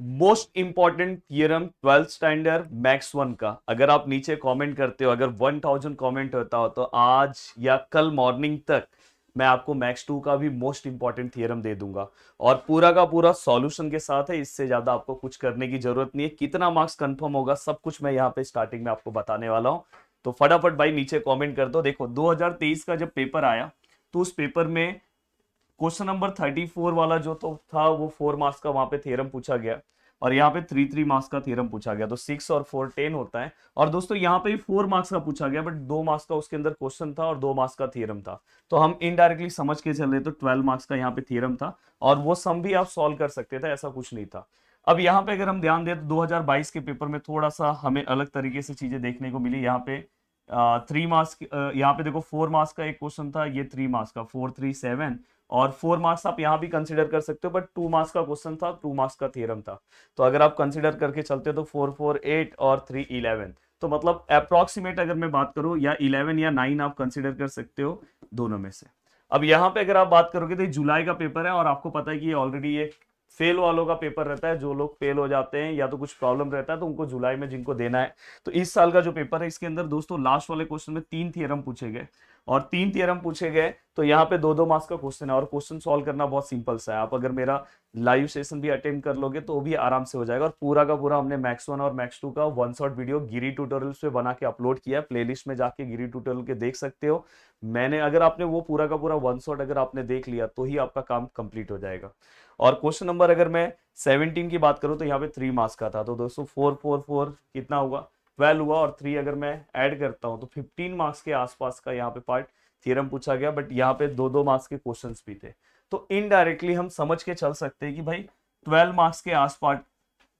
Most important theorem twelfth standard maths one का अगर आप नीचे कमेंट करते हो अगर 1000 कमेंट होता हो तो आज या कल मॉर्निंग तक मैं आपको मैक्स टू का भी मोस्ट इंपॉर्टेंट थियरम दे दूंगा और पूरा का पूरा सॉल्यूशन के साथ है इससे ज्यादा आपको कुछ करने की जरूरत नहीं है कितना मार्क्स कंफर्म होगा सब कुछ मैं यहाँ पे स्टार्टिंग में आपको बताने वाला हूँ तो फटाफट भाई नीचे कॉमेंट कर दो देखो दो का जब पेपर आया तो उस पेपर में क्वेश्चन नंबर थर्टी फोर वाला जो तो था वो फोर मार्क्स का वहां पे थ्योरम पूछा गया और यहाँ पे थ्री थ्री मार्क्स का थ्योरम पूछा गया तो सिक्स और फोर टेन होता है और दोस्तों यहाँ पे भी फोर मार्क्स का पूछा गया बट दो मार्क्स का उसके अंदर क्वेश्चन था और दो मार्क्स का थ्योरम था तो हम इनडायरेक्टली समझ के चल रहे तो ट्वेल्व मार्क्स का यहाँ पे थ्योरम था और वो सम भी आप सोल्व कर सकते थे ऐसा कुछ नहीं था अब यहाँ पे अगर हम ध्यान दें तो 2022 के पेपर में थोड़ा सा हमें अलग तरीके से चीजें देखने को मिली यहाँ पे थ्री मार्क्स यहाँ पे देखो फोर मार्क्स का एक क्वेश्चन था ये थ्री मार्क्स का फोर थ्री सेवन और फोर मार्क्स आप यहाँ भी कंसिडर कर सकते हो बट टू मार्क्स का क्वेश्चन था टू मार्क्स का थियरम था तो अगर आप कंसिडर करके चलते हो तो फोर फोर एट और थ्री इलेवन तो मतलब अप्रोक्सीमेट अगर मैं बात करूँ या इलेवन या नाइन आप कंसिडर कर सकते हो दोनों में से अब यहाँ पे अगर आप बात करोगे तो जुलाई का पेपर है और आपको पता है कि ऑलरेडी ये फेल वालों का पेपर रहता है जो लोग फेल हो जाते हैं या तो कुछ प्रॉब्लम रहता है तो उनको जुलाई में जिनको देना है तो इस साल का जो पेपर है इसके अंदर दोस्तों लास्ट वाले क्वेश्चन में तीन थियरम पूछे गए और तीन थियरम पूछे गए तो यहाँ पे दो दो मार्क्स का क्वेश्चन है और क्वेश्चन सॉल्व करना बहुत सिंपल सा है आप अगर मेरा लाइव सेशन भी अटेंड कर लोगे तो वो भी आराम से हो जाएगा और पूरा का पूरा हमने मैक्स वन और मैक्स टू का वन शॉट वीडियो गिरी ट्यूटोरियल पे बना के अपलोड किया है प्लेलिस्ट में जाके गिरी ट्यूटोरियल के देख सकते हो मैंने अगर आपने वो पूरा का पूरा वन शॉट अगर आपने देख लिया तो ही आपका काम कंप्लीट हो जाएगा और क्वेश्चन नंबर अगर मैं सेवनटीन की बात करूँ तो यहाँ पे थ्री मार्क्स का था तो दोस्तों फोर फोर फोर कितना होगा ट्वेल्व हुआ और थ्री अगर मैं ऐड करता हूँ तो फिफ्टीन मार्क्स के आसपास का यहाँ पे पार्ट थियरम पूछा गया बट यहाँ पे दो दो मार्क्स के क्वेश्चन भी थे तो इनडायरेक्टली हम समझ के चल सकते हैं कि भाई ट्वेल्व मार्क्स के आस पार्ट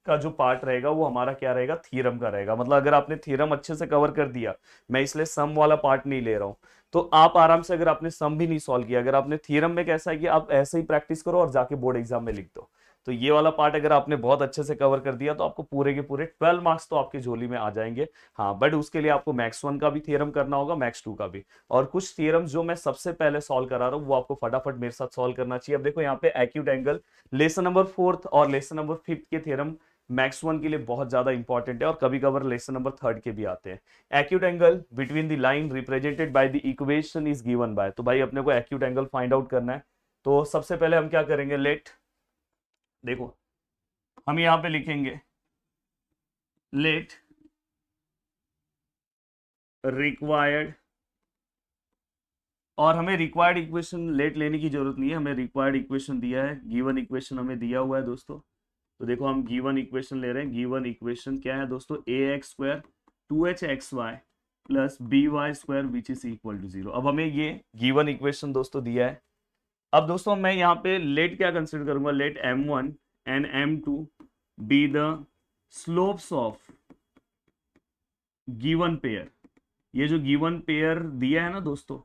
का जो पार्ट रहेगा वो हमारा क्या रहेगा थियरम का रहेगा मतलब अगर आपने थियरम अच्छे से कवर कर दिया मैं इसलिए सम वाला पार्ट नहीं ले रहा हूँ तो आप आराम से अगर आपने सम भी नहीं सॉल्व किया अगर आपने थियरम में कैसा है कि आप ऐसे ही प्रैक्टिस करो और जाके बोर्ड एग्जाम में लिख दो तो ये वाला पार्ट अगर आपने बहुत अच्छे से कवर कर दिया तो आपको पूरे के पूरे ट्वेल्व मार्क्स तो आपके झोली में आ जाएंगे हाँ बट उसके लिए आपको मैक्स वन का भी थियरम करना होगा मैक्स टू का भी और कुछ थियरम जो मैं सबसे पहले सॉल्व करा रहा हूँ वो आपको फटाफट मेरे साथ सॉल्व करना चाहिए अब देखो यहाँ पे acute angle lesson number fourth और लेसन नंबर फिफ्थ के थियरम मैक्स वन के लिए बहुत ज्यादा इंपॉर्टेंट है और कभी कभार लेसन नंबर थर्ड के भी आते हैं acute angle between the line represented by the equation is given by तो भाई अपने को एक्यूट एंगल फाइंड आउट करना है तो सबसे पहले हम क्या करेंगे लेट देखो हम यहां पे लिखेंगे लेट रिक्वायर्ड और हमें रिक्वायर्ड इक्वेशन लेट लेने की जरूरत नहीं है हमें रिक्वायर्ड इक्वेशन दिया है गिवन इक्वेशन हमें दिया हुआ है दोस्तों तो देखो हम गिवन इक्वेशन ले रहे हैं गिवन इक्वेशन क्या है दोस्तों a x square two h x y plus b y square which is equal to zero अब हमें ये गिवन इक्वेशन दोस्तों दिया है अब दोस्तों मैं यहाँ पे लेट क्या कंसिडर करूंगा let m one and m two be the slopes of given pair ये जो गिवन पेयर दिया है ना दोस्तों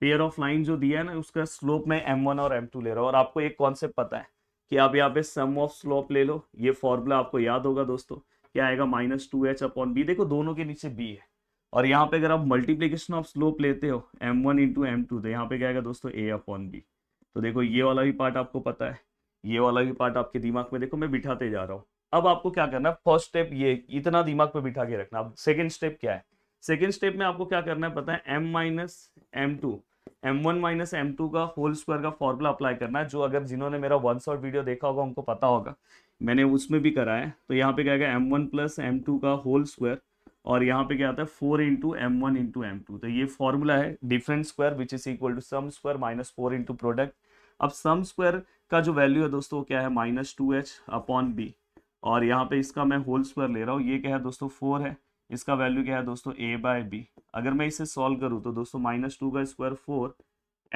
पेयर ऑफ लाइन जो दिया है ना उसका स्लोप में एम वन और एम टू ले रहा हूँ और आपको एक कॉन्सेप्ट पता है कि आप यहाँ पे सम ऑफ स्लोप ले लो ये फॉर्मूला आपको याद होगा दोस्तों क्या आएगा minus two H upon b देखो दोनों के नीचे बी है और यहाँ पे अगर आप मल्टीप्लीकेशन ऑफ स्लोप लेते हो m one into m two तो यहाँ पे क्या आएगा दोस्तों ए अपॉन बी तो देखो ये वाला भी पार्ट आपको पता है ये वाला भी पार्ट आपके दिमाग में देखो मैं बिठाते जा रहा हूँ अब आपको क्या करना है फर्स्ट स्टेप ये इतना दिमाग पे बिठा के रखना अब सेकेंड स्टेप क्या है सेकेंड स्टेप में आपको क्या करना है पता है m minus m two m one minus m two का होल स्क्वायर का फॉर्मूला अप्लाई करना है जो अगर जिन्होंने मेरा वन शॉर्ट वीडियो देखा होगा उनको पता होगा मैंने उसमें भी करा है तो यहाँ पे क्या गया M one plus m two का होल स्क्वायर और यहाँ पे क्या आता है four into m one into m two तो ये फॉर्मूला है different square which is equal to sum square minus four into product अब सम स्क्वायर का जो वैल्यू है दोस्तों क्या है minus two H upon b और यहाँ पे इसका मैं होल स्क्वायर ले रहा हूँ ये क्या है दोस्तों फोर है इसका वैल्यू क्या है दोस्तों ए बाय बी अगर मैं इसे सॉल्व करूँ तो दोस्तों माइनस टू का स्क्वायर फोर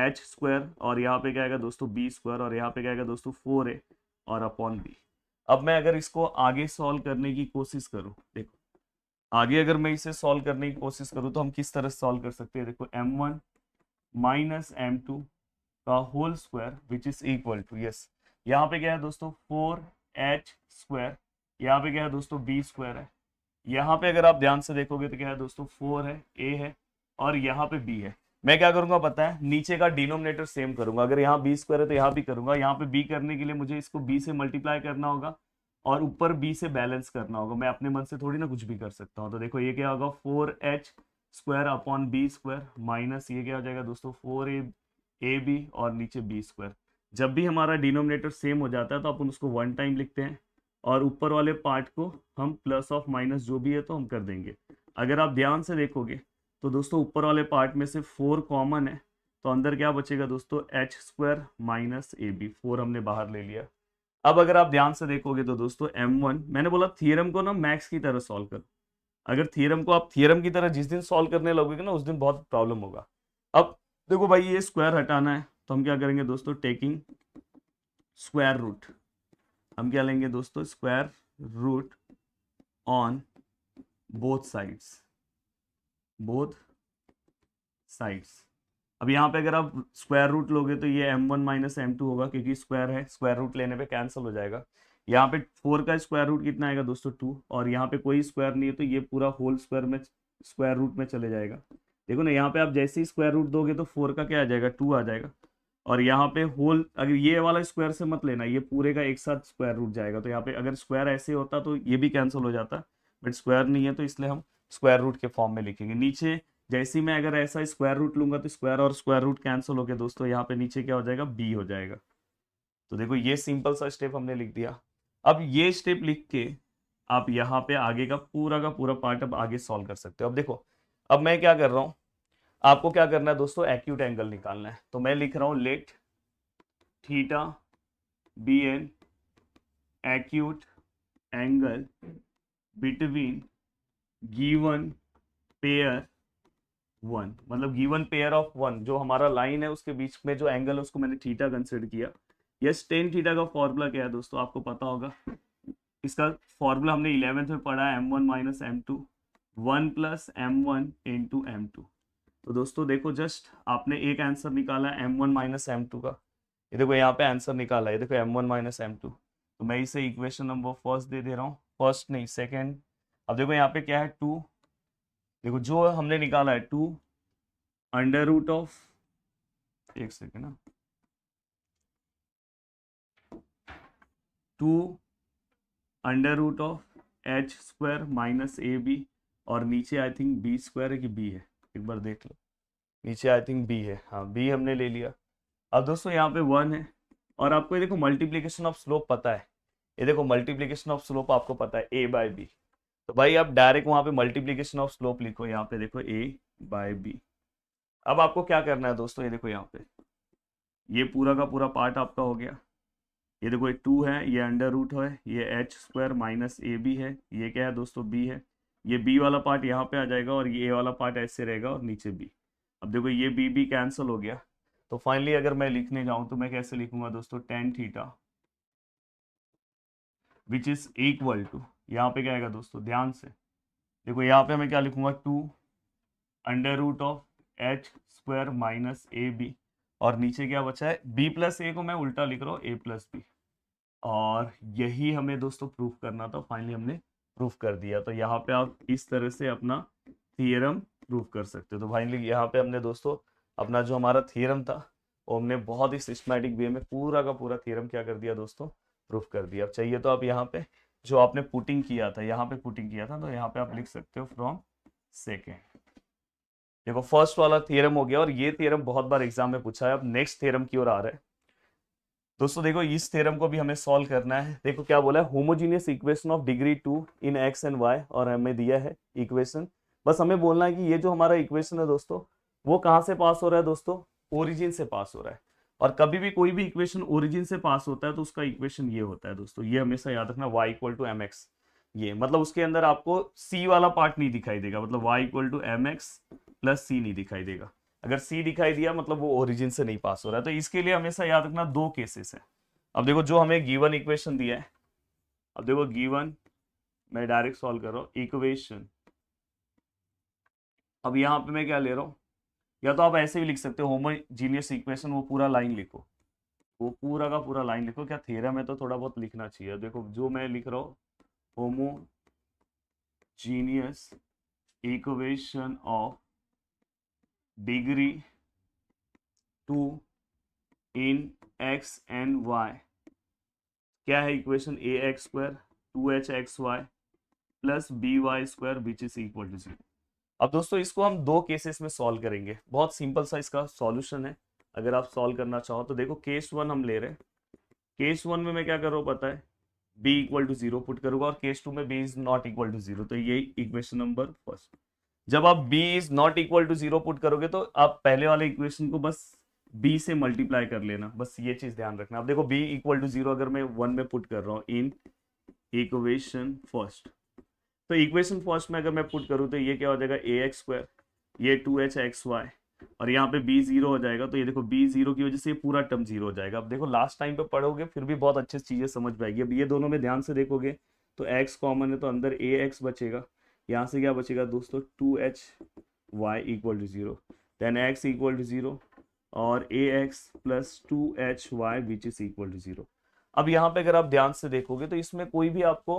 एच स्क्वायर और यहाँ पे क्या आएगा दोस्तों बी स्क्वायर और यहाँ पे क्या आएगा दोस्तों फोर ए और अपॉन बी अब मैं अगर इसको आगे सॉल्व करने की कोशिश करूँ देखो आगे अगर मैं इसे सॉल्व करने की कोशिश करूँ तो हम किस तरह सॉल्व कर सकते हैं देखो m one minus m two का whole square which is equal to yes यहाँ पे क्या है दोस्तों फोर एच स्क्वायर यहाँ पे क्या है दोस्तों बी स्क्वायर है यहाँ पे अगर आप ध्यान से देखोगे तो क्या है दोस्तों फोर है ए है और यहाँ पे बी है मैं क्या करूंगा पता है नीचे का डिनोमिनेटर सेम करूंगा अगर यहाँ बी स्क्वायर है तो यहाँ भी करूंगा यहाँ पे बी करने के लिए मुझे इसको बी से मल्टीप्लाई करना होगा और ऊपर बी से बैलेंस करना होगा मैं अपने मन से थोड़ी ना कुछ भी कर सकता हूँ तो देखो ये क्या होगा four h square upon b square minus ये क्या हो जाएगा दोस्तों फोर ए ए बी और नीचे बी स्क्वायर जब भी हमारा डिनोमिनेटर सेम हो जाता है तो अपन उसको वन टाइम लिखते हैं और ऊपर वाले पार्ट को हम प्लस ऑफ माइनस जो भी है तो हम कर देंगे अगर आप ध्यान से देखोगे तो दोस्तों ऊपर वाले पार्ट में से फोर कॉमन है तो अंदर क्या बचेगा दोस्तों एच स्क्वायर माइनस ए बी फोर हमने बाहर ले लिया अब अगर आप ध्यान से देखोगे तो दोस्तों एम वन मैंने बोला थियरम को ना मैक्स की तरह सॉल्व करो अगर थियरम को आप थियरम की तरह जिस दिन सॉल्व करने लगोगे ना उस दिन बहुत प्रॉब्लम होगा अब देखो भाई ये स्क्वायर हटाना है तो हम क्या करेंगे दोस्तों टेकिंग स्क्वायर रूट हम क्या लेंगे दोस्तों square root on both sides both sides अब यहाँ पे अगर आप स्क्वायर रूट लोगे तो ये m1 वन माइनस एम होगा क्योंकि स्क्वायर है स्क्वायर रूट लेने पे कैंसिल हो जाएगा यहाँ पे फोर का स्क्वायर रूट कितना आएगा दोस्तों टू और यहाँ पे कोई स्क्वायर नहीं है तो ये पूरा होल स्क्वायर में स्क्वायर रूट में चले जाएगा देखो ना यहाँ पे आप जैसे ही स्क्वायर रूट दोगे तो फोर का क्या आ जाएगा टू आ जाएगा और यहाँ पे होल अगर ये वाला स्क्वायर से मत लेना ये पूरे का एक साथ स्क्वायर रूट जाएगा तो यहाँ पे अगर स्क्वायर ऐसे होता तो ये भी कैंसिल हो जाता बट स्क्वायर नहीं है तो इसलिए हम स्क्वायर रूट के फॉर्म में लिखेंगे नीचे जैसे ही मैं अगर ऐसा स्क्वायर रूट लूंगा तो स्क्वायर और स्क्वायर रूट कैंसिल हो गया दोस्तों यहाँ पे नीचे क्या हो जाएगा बी हो जाएगा तो देखो ये सिंपल सा स्टेप हमने लिख दिया अब ये स्टेप लिख के आप यहाँ पे आगे का पूरा का पूरा पार्ट अब आगे सॉल्व कर सकते हो अब देखो अब मैं क्या कर रहा हूँ आपको क्या करना है दोस्तों एक्यूट एंगल निकालना है तो मैं लिख रहा हूँ let theta be an acute angle between given pair one मतलब गीवन पेयर ऑफ वन जो हमारा लाइन है उसके बीच में जो एंगल है उसको मैंने थीटा कंसिडर किया यस टेन थीटा का फॉर्मूला क्या है दोस्तों आपको पता होगा इसका फॉर्मूला हमने इलेवेंथ में पढ़ा है m one minus m two one plus m one into m two तो दोस्तों देखो जस्ट आपने एक आंसर निकाला m one minus m two का ये देखो यहाँ पे आंसर निकाला ये देखो m one minus m two तो मैं इसे इक्वेशन नंबर फर्स्ट दे दे रहा हूँ फर्स्ट नहीं सेकेंड अब देखो यहाँ पे क्या है टू देखो जो हमने निकाला है टू अंडर रूट ऑफ एक सेकेंड ना two under root of H square minus A B और नीचे आई थिंक बी स्क्वायर है कि बी है एक बार देख लो नीचे आई थिंक बी है हाँ बी हमने ले लिया अब दोस्तों यहाँ पे वन है और आपको ये देखो मल्टीप्लीकेशन ऑफ स्लोप पता है ये देखो मल्टीप्लीकेशन ऑफ स्लोप आपको पता है ए बाय बी तो भाई आप डायरेक्ट वहाँ पे मल्टीप्लीकेशन ऑफ स्लोप लिखो यहाँ पे देखो ए बाय बी अब आपको क्या करना है दोस्तों ये देखो यहाँ पे ये पूरा का पूरा पार्ट आपका हो गया ये देखो ये टू है ये अंडर रूट है ये एच स्क्वायर माइनस ए बी है ये क्या है दोस्तों बी है ये बी वाला पार्ट यहाँ पे आ जाएगा और ये ए वाला पार्ट ऐसे रहेगा और नीचे बी अब देखो ये बी बी कैंसिल हो गया तो फाइनली अगर मैं लिखने जाऊं तो मैं कैसे लिखूंगा दोस्तों tan theta which is equal to यहाँ पे क्या आएगा दोस्तों ध्यान से देखो यहाँ पे मैं क्या लिखूंगा two under root of H square minus A B और नीचे क्या बचा है बी प्लस ए को मैं उल्टा लिख रहा हूँ ए प्लस बी और यही हमें दोस्तों प्रूफ करना था फाइनली हमने प्रूव कर दिया तो यहाँ पे आप इस तरह से अपना थियरम प्रूव कर सकते हो तो फाइनली यहाँ पे हमने दोस्तों अपना जो हमारा थियरम था वो हमने बहुत ही सिस्टमेटिक वे में पूरा का पूरा थियरम क्या कर दिया दोस्तों प्रूफ कर दिया अब चाहिए तो आप यहाँ पे जो आपने पुटिंग किया था यहाँ पे पुटिंग किया था तो यहाँ पे आप लिख सकते हो फ्रॉम सेकेंड देखो फर्स्ट वाला थियरम हो गया और ये थियरम बहुत बार एग्जाम में पूछा है अब नेक्स्ट थियरम की ओर आ रहा है दोस्तों देखो इस थ्योरम को भी हमें सॉल्व करना है देखो क्या बोला है homogeneous equation of degree two in x and y और हमें दिया है इक्वेशन बस हमें बोलना है कि ये जो हमारा इक्वेशन है दोस्तों वो कहाँ से पास हो रहा है दोस्तों ओरिजिन से पास हो रहा है और कभी भी कोई भी इक्वेशन ओरिजिन से पास होता है तो उसका इक्वेशन ये होता है दोस्तों ये हमेशा याद रखना y equal to m x ये मतलब उसके अंदर आपको सी वाला पार्ट नहीं दिखाई देगा मतलब y equal to m x plus c नहीं दिखाई देगा अगर सी दिखाई दिया मतलब वो ओरिजिन से नहीं पास हो रहा है तो इसके लिए हमेशा याद रखना दो केसेस हैं अब देखो जो हमें गिवन इक्वेशन दिया है अब देखो गिवन मैं डायरेक्ट सॉल्व कर रहा हूँ इक्वेशन अब यहाँ पे मैं क्या ले रहा हूँ या तो आप ऐसे भी लिख सकते हो होमोजीनियस इक्वेशन वो पूरा लाइन लिखो वो पूरा का पूरा लाइन लिखो क्या थेरा में तो थोड़ा बहुत लिखना चाहिए देखो जो मैं लिख रहा हूँ homogeneous equation of degree two in x and y क्या है equation a x square two h x y plus b y square which is equal to zero अब दोस्तों इसको हम दो केसेस में सॉल्व करेंगे बहुत सिंपल सा इसका सॉल्यूशन है अगर आप सॉल्व करना चाहो तो देखो केस वन हम ले रहे हैं केस वन में मैं क्या कर रहा हूँ पता है b equal to zero put करूंगा और केस टू में b is not equal to zero तो ये इक्वेशन नंबर फर्स्ट जब आप b is not equal to zero put करोगे तो आप पहले वाले इक्वेशन को बस b से मल्टीप्लाई कर लेना बस ये चीज ध्यान रखना आप देखो b इक्वल टू जीरो अगर मैं वन में पुट कर रहा हूँ इन इक्वेशन फर्स्ट तो इक्वेशन फर्स्ट में अगर मैं पुट करूँ तो ये क्या हो जाएगा ए एक्स स्क्वायर ये टू एच एक्स वाई और यहाँ पे b जीरो हो जाएगा तो ये देखो b जीरो की वजह से ये पूरा टर्म जीरो हो जाएगा अब देखो लास्ट टाइम पे पढ़ोगे फिर भी बहुत अच्छे चीजें समझ पाएगी अब ये दोनों में ध्यान से देखोगे तो x कॉमन है तो अंदर ए एक्स बचेगा यहाँ से क्या बचेगा दोस्तों two h y equal to zero then x equal to zero और a x plus two h y which is equal to zero अब यहाँ पे अगर आप ध्यान से देखोगे तो इसमें कोई भी आपको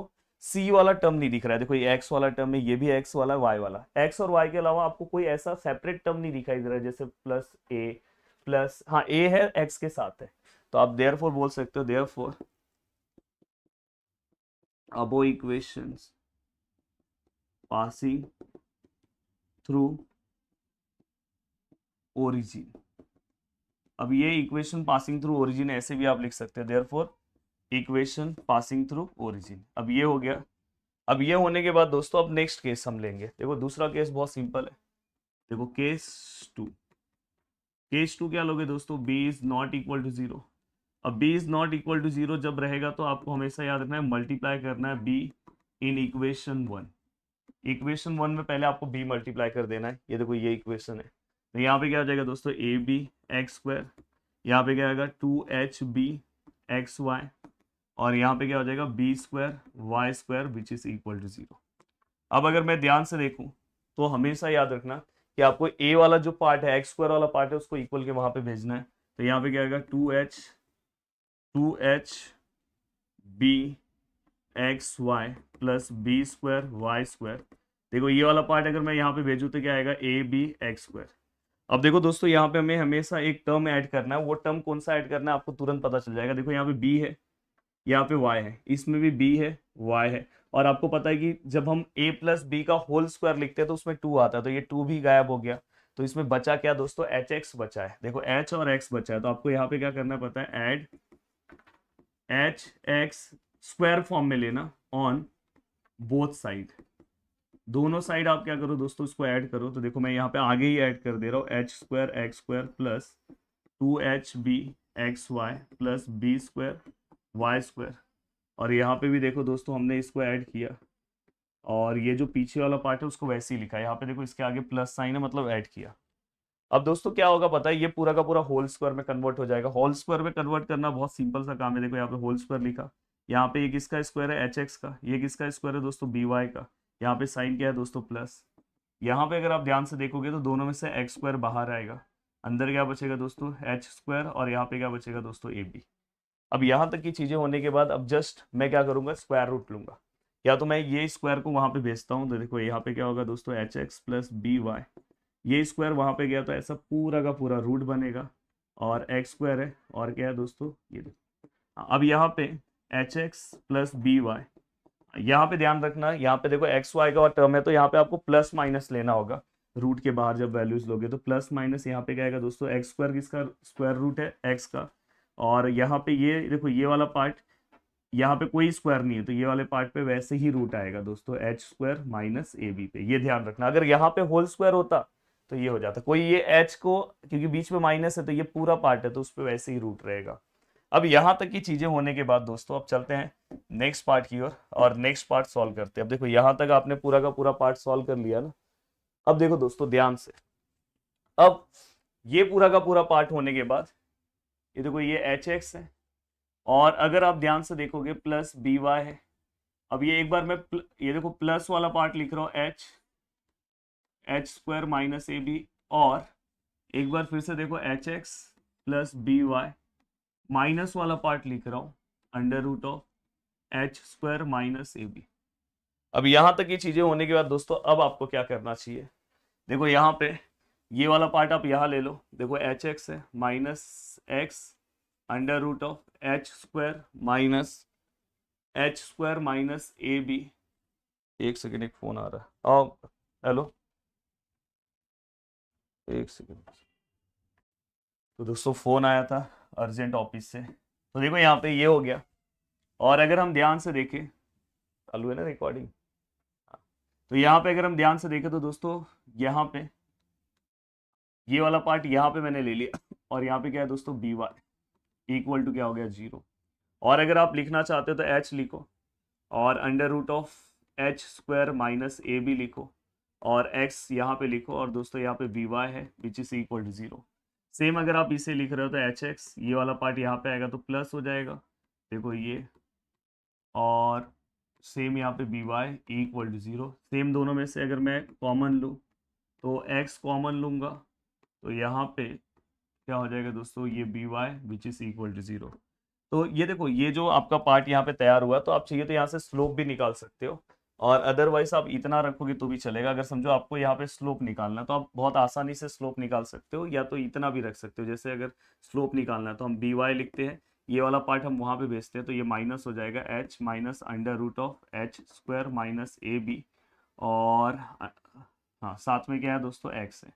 c वाला टर्म नहीं दिख रहा है देखो ये x वाला टर्म है ये भी x वाला है y वाला x और y के अलावा आपको कोई ऐसा सेपरेट टर्म नहीं दिखाई दे रहा है जैसे प्लस ए प्लस हाँ a है x के साथ है तो आप देयर बोल सकते हो देयर फोर अबो इक्वेशंस passing through origin अब ये इक्वेशन पासिंग थ्रू ओरिजिन ऐसे भी आप लिख सकते हैं for equation passing through origin अब ये हो गया अब ये होने के बाद दोस्तों अब नेक्स्ट केस हम लेंगे देखो दूसरा केस बहुत सिंपल है देखो केस टू केस टू क्या लोगे दोस्तों b is not equal to zero अब b is not equal to zero जब रहेगा तो आपको हमेशा याद रखना है मल्टीप्लाई करना है b in equation one equation one में पहले आपको बी मल्टीप्लाई कर देना है ये देखो ये इक्वेशन है तो यहाँ पे क्या हो जाएगा दोस्तों ए बी एक्स स्क्वायर यहाँ पे क्या आएगा two h b x y और यहाँ पे क्या हो जाएगा b square y square which is equal to zero अब अगर मैं ध्यान से देखूँ तो हमेशा याद रखना कि आपको ए वाला जो पार्ट है एक्स स्क्वायर वाला पार्ट है उसको इक्वल के वहां पे भेजना है तो यहाँ पे क्या आएगा two h two h b x y plus B square y square देखो ये वाला पार्ट अगर मैं यहाँ पे भेजू तो क्या आएगा ए बी एक्स स्क्वायर अब देखो दोस्तों यहाँ पे हमें हमेशा एक टर्म ऐड करना है वो टर्म कौन सा ऐड करना है आपको तुरंत पता चल जाएगा देखो यहाँ पे बी है यहाँ पे वाई है इसमें भी बी है वाई है और आपको पता है कि जब हम ए प्लस बी का होल स्क्वायर लिखते हैं तो उसमें टू आता है तो ये टू भी गायब हो गया तो इसमें बचा क्या दोस्तों एच एक्स बचा है देखो एच और एक्स बचा है तो आपको यहाँ पे क्या करना पता है add h x square form में लेना ऑन बोथ साइड दोनों साइड आप क्या करो दोस्तों इसको ऐड करो तो देखो मैं यहाँ पे आगे ही ऐड कर दे रहा हूँ h square x square plus two h b x y plus B square y square और यहाँ पे भी देखो दोस्तों हमने इसको ऐड किया और ये जो पीछे वाला पार्ट है उसको वैसे ही लिखा है यहाँ पे देखो इसके आगे प्लस साइन है मतलब ऐड किया अब दोस्तों क्या होगा पता है ये पूरा का पूरा होल स्क्वायर में कन्वर्ट हो जाएगा होल स्क्वायर में कन्वर्ट करना बहुत सिंपल सा काम है देखो यहाँ पे होल स्क्वायर लिखा यहाँ पे ये किसका स्क्वायर है एच एक्स का ये किसका स्क्वायर है दोस्तों बी वाई का यहाँ पे साइन क्या है दोस्तों प्लस यहाँ पे अगर आप ध्यान से देखोगे तो दोनों में से एक्स स्क्वायर बाहर आएगा अंदर क्या बचेगा दोस्तों एच स्क्वायर और यहाँ पे क्या बचेगा दोस्तों ए बी अब यहाँ तक की चीज़ें होने के बाद अब जस्ट मैं क्या करूंगा स्क्वायर रूट लूंगा या तो मैं ये स्क्वायर को वहां पे भेजता हूँ तो देखो यहाँ पे क्या होगा दोस्तों h x plus b y ये स्क्वायर वहां पे गया तो ऐसा पूरा का पूरा रूट बनेगा और एक्स स्क्वायर है और क्या है दोस्तों ये अब यहाँ पे h x plus b y यहाँ पे ध्यान रखना यहाँ पे देखो एक्स वाई का टर्म है तो यहाँ पे आपको प्लस माइनस लेना होगा रूट के बाहर जब वैल्यूज लोगे तो प्लस माइनस यहाँ पे क्या दोस्तों एक्स स्क्वायर किसका स्क्वायर रूट है एक्स का और यहाँ पे ये देखो ये वाला पार्ट यहाँ पे कोई स्क्वायर नहीं है तो ये वाले पार्ट पे वैसे ही रूट आएगा दोस्तों एच स्क्वायर माइनस ए बी पे ये ध्यान रखना अगर यहाँ पे होल स्क्वायर होता तो ये हो जाता कोई ये एच को क्योंकि बीच में माइनस है तो ये पूरा पार्ट है तो उस पर वैसे ही रूट रहेगा अब यहां तक की चीज़ें होने के बाद दोस्तों अब चलते हैं नेक्स्ट पार्ट की ओर और, नेक्स्ट पार्ट सॉल्व करते हैं अब देखो यहाँ तक आपने पूरा का पूरा पार्ट सॉल्व कर लिया ना अब देखो दोस्तों ध्यान से अब ये पूरा का पूरा पार्ट होने के बाद ये देखो ये एच एक्स है और अगर आप ध्यान से देखोगे प्लस बी वाई है अब ये एक बार मैं ये देखो प्लस वाला पार्ट लिख रहा हूँ h h square minus A B और एक बार फिर से देखो h x plus b y minus वाला पार्ट लिख रहा हूं under root of H square minus A b अब यहां तक ये चीजें होने के बाद दोस्तों अब आपको क्या करना चाहिए देखो यहाँ पे ये वाला पार्ट आप यहाँ ले लो देखो एच एक्स है minus x under root of H square minus h square minus A b एक सेकेंड एक फोन आ रहा है हेलो एक सेकेंड तो दोस्तों फोन आया था अर्जेंट ऑफिस से तो देखो यहाँ पे ये हो गया और अगर हम ध्यान से देखें चालू है ना रिकॉर्डिंग तो यहाँ पे अगर हम ध्यान से देखें तो दोस्तों यहाँ पे ये वाला पार्ट यहाँ पे मैंने ले लिया और यहाँ पे क्या है दोस्तों बी वाई इक्वल टू क्या हो गया जीरो और अगर आप लिखना चाहते हो तो एच लिखो और under root of H square minus A b लिखो और एक्स यहाँ पे लिखो और दोस्तों यहाँ पे बी वाई है which is equal to zero same अगर आप इसे लिख रहे हो तो एच एक्स ये वाला पार्ट यहाँ पे आएगा तो प्लस हो जाएगा देखो ये और सेम यहाँ पे b y equal to zero same दोनों में से अगर मैं कॉमन लूँ तो एक्स कॉमन लूँगा तो यहाँ पे क्या हो जाएगा दोस्तों ये b y which is equal to zero तो ये देखो ये जो आपका पार्ट यहाँ पे तैयार हुआ तो आप चाहिए तो यहाँ से स्लोप भी निकाल सकते हो और अदरवाइज आप इतना रखोगे तो भी चलेगा अगर समझो आपको यहाँ पे स्लोप निकालना है तो आप बहुत आसानी से स्लोप निकाल सकते हो या तो इतना भी रख सकते हो जैसे अगर स्लोप निकालना है तो हम बी वाई लिखते हैं ये वाला पार्ट हम वहाँ पे भेजते हैं तो ये माइनस हो जाएगा h minus under root of H square minus A B और हाँ साथ में क्या है दोस्तों एक्स है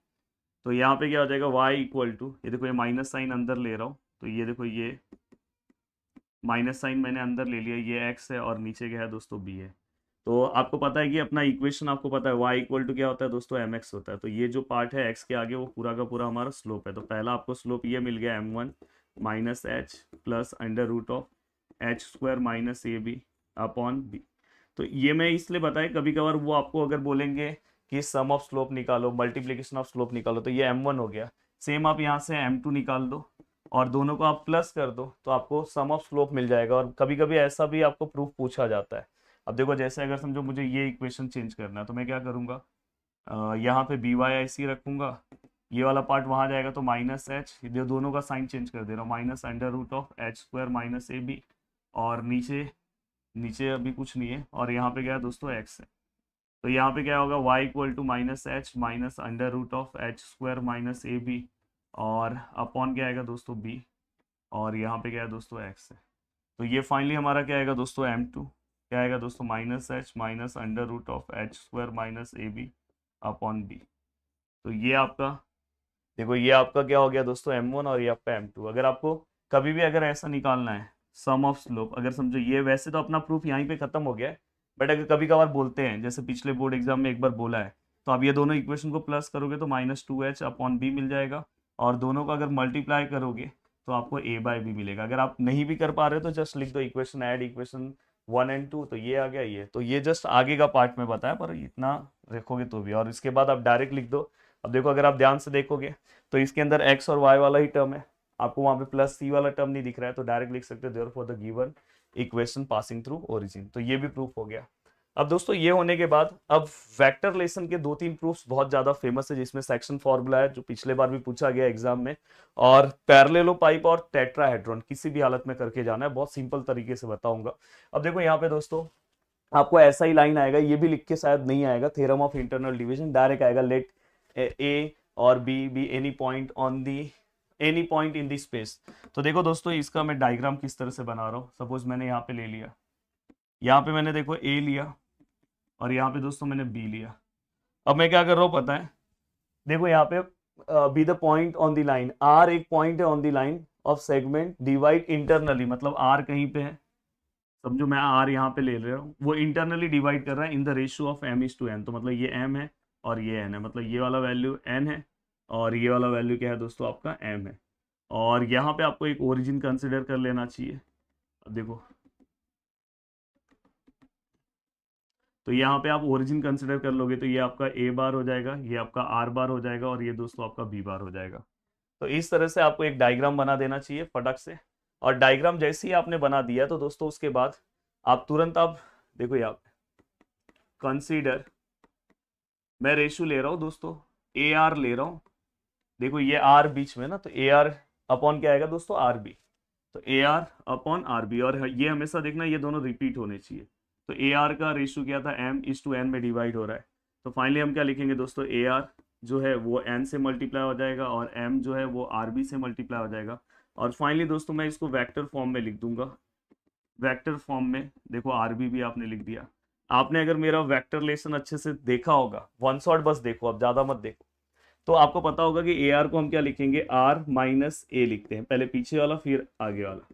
तो यहाँ पे क्या हो जाएगा वाई इक्वल टू ये देखो ये माइनस साइन अंदर ले रहा हूँ तो ये देखो ये माइनस साइन मैंने अंदर ले लिया ये एक्स है और नीचे क्या है दोस्तों बी है तो आपको पता है कि अपना इक्वेशन आपको पता है वाई इक्वल टू क्या होता है दोस्तों एम एक्स होता है तो ये जो पार्ट है एक्स के आगे वो पूरा का पूरा हमारा स्लोप है तो पहला आपको स्लोप ये मिल गया M one minus H plus under root of H square minus A B upon B तो ये मैं इसलिए बताया कभी कभार वो आपको अगर बोलेंगे कि सम ऑफ स्लोप निकालो मल्टीप्लीकेशन ऑफ स्लोप निकालो तो ये एम वन हो गया सेम आप यहाँ से एम टू निकाल दो और दोनों को आप प्लस कर दो तो आपको सम ऑफ स्लोप मिल जाएगा और कभी कभी ऐसा भी आपको प्रूफ पूछा जाता है अब देखो जैसे अगर समझो मुझे ये इक्वेशन चेंज करना है तो मैं क्या करूँगा यहाँ पे बी वाई आई सी रखूंगा ये वाला पार्ट वहाँ जाएगा तो माइनस एच ये दोनों का साइन चेंज कर दे रहा हूँ minus under root of H square minus A B और नीचे नीचे अभी कुछ नहीं है और यहाँ पे क्या है दोस्तों एक्स है तो यहाँ पे क्या होगा Y equal to minus H minus under root of H square minus A B और अपॉन क्या आएगा दोस्तों बी और यहाँ पे क्या है दोस्तों एक्स है तो ये फाइनली हमारा क्या आएगा दोस्तों एम टू क्या आएगा दोस्तों minus H minus under root of H square minus A B upon B तो ये आपका देखो ये आपका क्या हो गया दोस्तों एम वन और ये आपका एम टू अगर आपको कभी भी अगर ऐसा निकालना है सम ऑफ स्लोप अगर समझो ये वैसे तो अपना प्रूफ यहीं पे खत्म हो गया है बट अगर कभी कभार बोलते हैं जैसे पिछले बोर्ड एग्जाम में एक बार बोला है तो आप ये दोनों इक्वेशन को प्लस करोगे तो minus two H upon B मिल जाएगा और दोनों को अगर मल्टीप्लाई करोगे तो आपको ए बाय बी मिलेगा अगर आप नहीं भी कर पा रहे हो तो जस्ट लिख दो equation add equation one and two तो ये आ गया ये तो ये जस्ट आगे का पार्ट में बताया पर इतना देखोगे तो भी और इसके बाद आप डायरेक्ट लिख दो अब देखो अगर आप ध्यान से देखोगे तो इसके अंदर एक्स और वाई वाला ही टर्म है आपको वहां पे प्लस सी वाला टर्म नहीं दिख रहा है तो डायरेक्ट लिख सकते हो there for the given equation passing through origin तो ये भी प्रूफ हो गया अब दोस्तों ये होने के बाद अब वेक्टर लेसन के दो तीन प्रूफ्स बहुत ज़्यादा फेमस है जिसमें सेक्शन फॉर्मूला है जो पिछले बार भी पूछा गया एग्जाम में और पैरलेलो पाइप और टेट्राहेड्रॉन किसी भी हालत में करके जाना है बहुत सिंपल तरीके से बताऊंगा अब देखो यहाँ पे दोस्तों आपको ऐसा ही लाइन आएगा ये भी लिख के शायद नहीं आएगा theorem of internal division direct आएगा लेट ए और B B any point on the any point in the space तो देखो दोस्तों इसका मैं डायग्राम किस तरह से बना रहा हूँ सपोज मैंने यहाँ पे ले लिया यहाँ पे मैंने देखो ए लिया और यहाँ पे दोस्तों मैंने बी लिया अब मैं क्या कर रहा हूँ पता है देखो यहाँ पे B the point on the line R एक पॉइंट है on the line of segment divide internally मतलब आर कहीं पे है समझो मैं आर यहाँ पे ले रहा हूँ वो इंटरनली डिवाइड कर रहा है in the ratio of M is to N तो मतलब ये एम है और ये एन है मतलब ये वाला वैल्यू एन है और ये वाला वैल्यू क्या है दोस्तों आपका एम है और यहाँ पे आपको एक ओरिजिन कंसिडर कर लेना चाहिए अब देखो तो यहाँ पे आप ओरिजिन कंसिडर कर लोगे तो ये आपका ए बार हो जाएगा ये आपका आर बार हो जाएगा और ये दोस्तों आपका बी बार हो जाएगा तो इस तरह से आपको एक डायग्राम बना देना चाहिए फटक से और डायग्राम जैसे ही आपने बना दिया तो दोस्तों उसके बाद आप तुरंत आप देखो ये आप कंसीडर मैं रेशू ले रहा हूँ दोस्तों ए आर ले रहा हूँ देखो ये आर बीच में ना तो ए आर अपॉन क्या आएगा दोस्तों आर बी तो A R upon R B और ये हमेशा देखना ये दोनों रिपीट होने चाहिए तो ए आर का रेशू क्या था एम इज टू एन में डिवाइड हो रहा है तो फाइनली हम क्या लिखेंगे दोस्तों ए आर जो है वो एन से मल्टीप्लाई हो जाएगा और एम जो है वो आर बी से मल्टीप्लाई हो जाएगा और फाइनली दोस्तों मैं इसको वैक्टर फॉर्म में लिख दूंगा वैक्टर फॉर्म में देखो आर बी भी आपने लिख दिया आपने अगर मेरा वैक्टर लेसन अच्छे से देखा होगा वन शॉट बस देखो अब ज़्यादा मत देखो तो आपको पता होगा कि ए आर को हम क्या लिखेंगे आर माइनस ए लिखते हैं पहले पीछे वाला फिर आगे वाला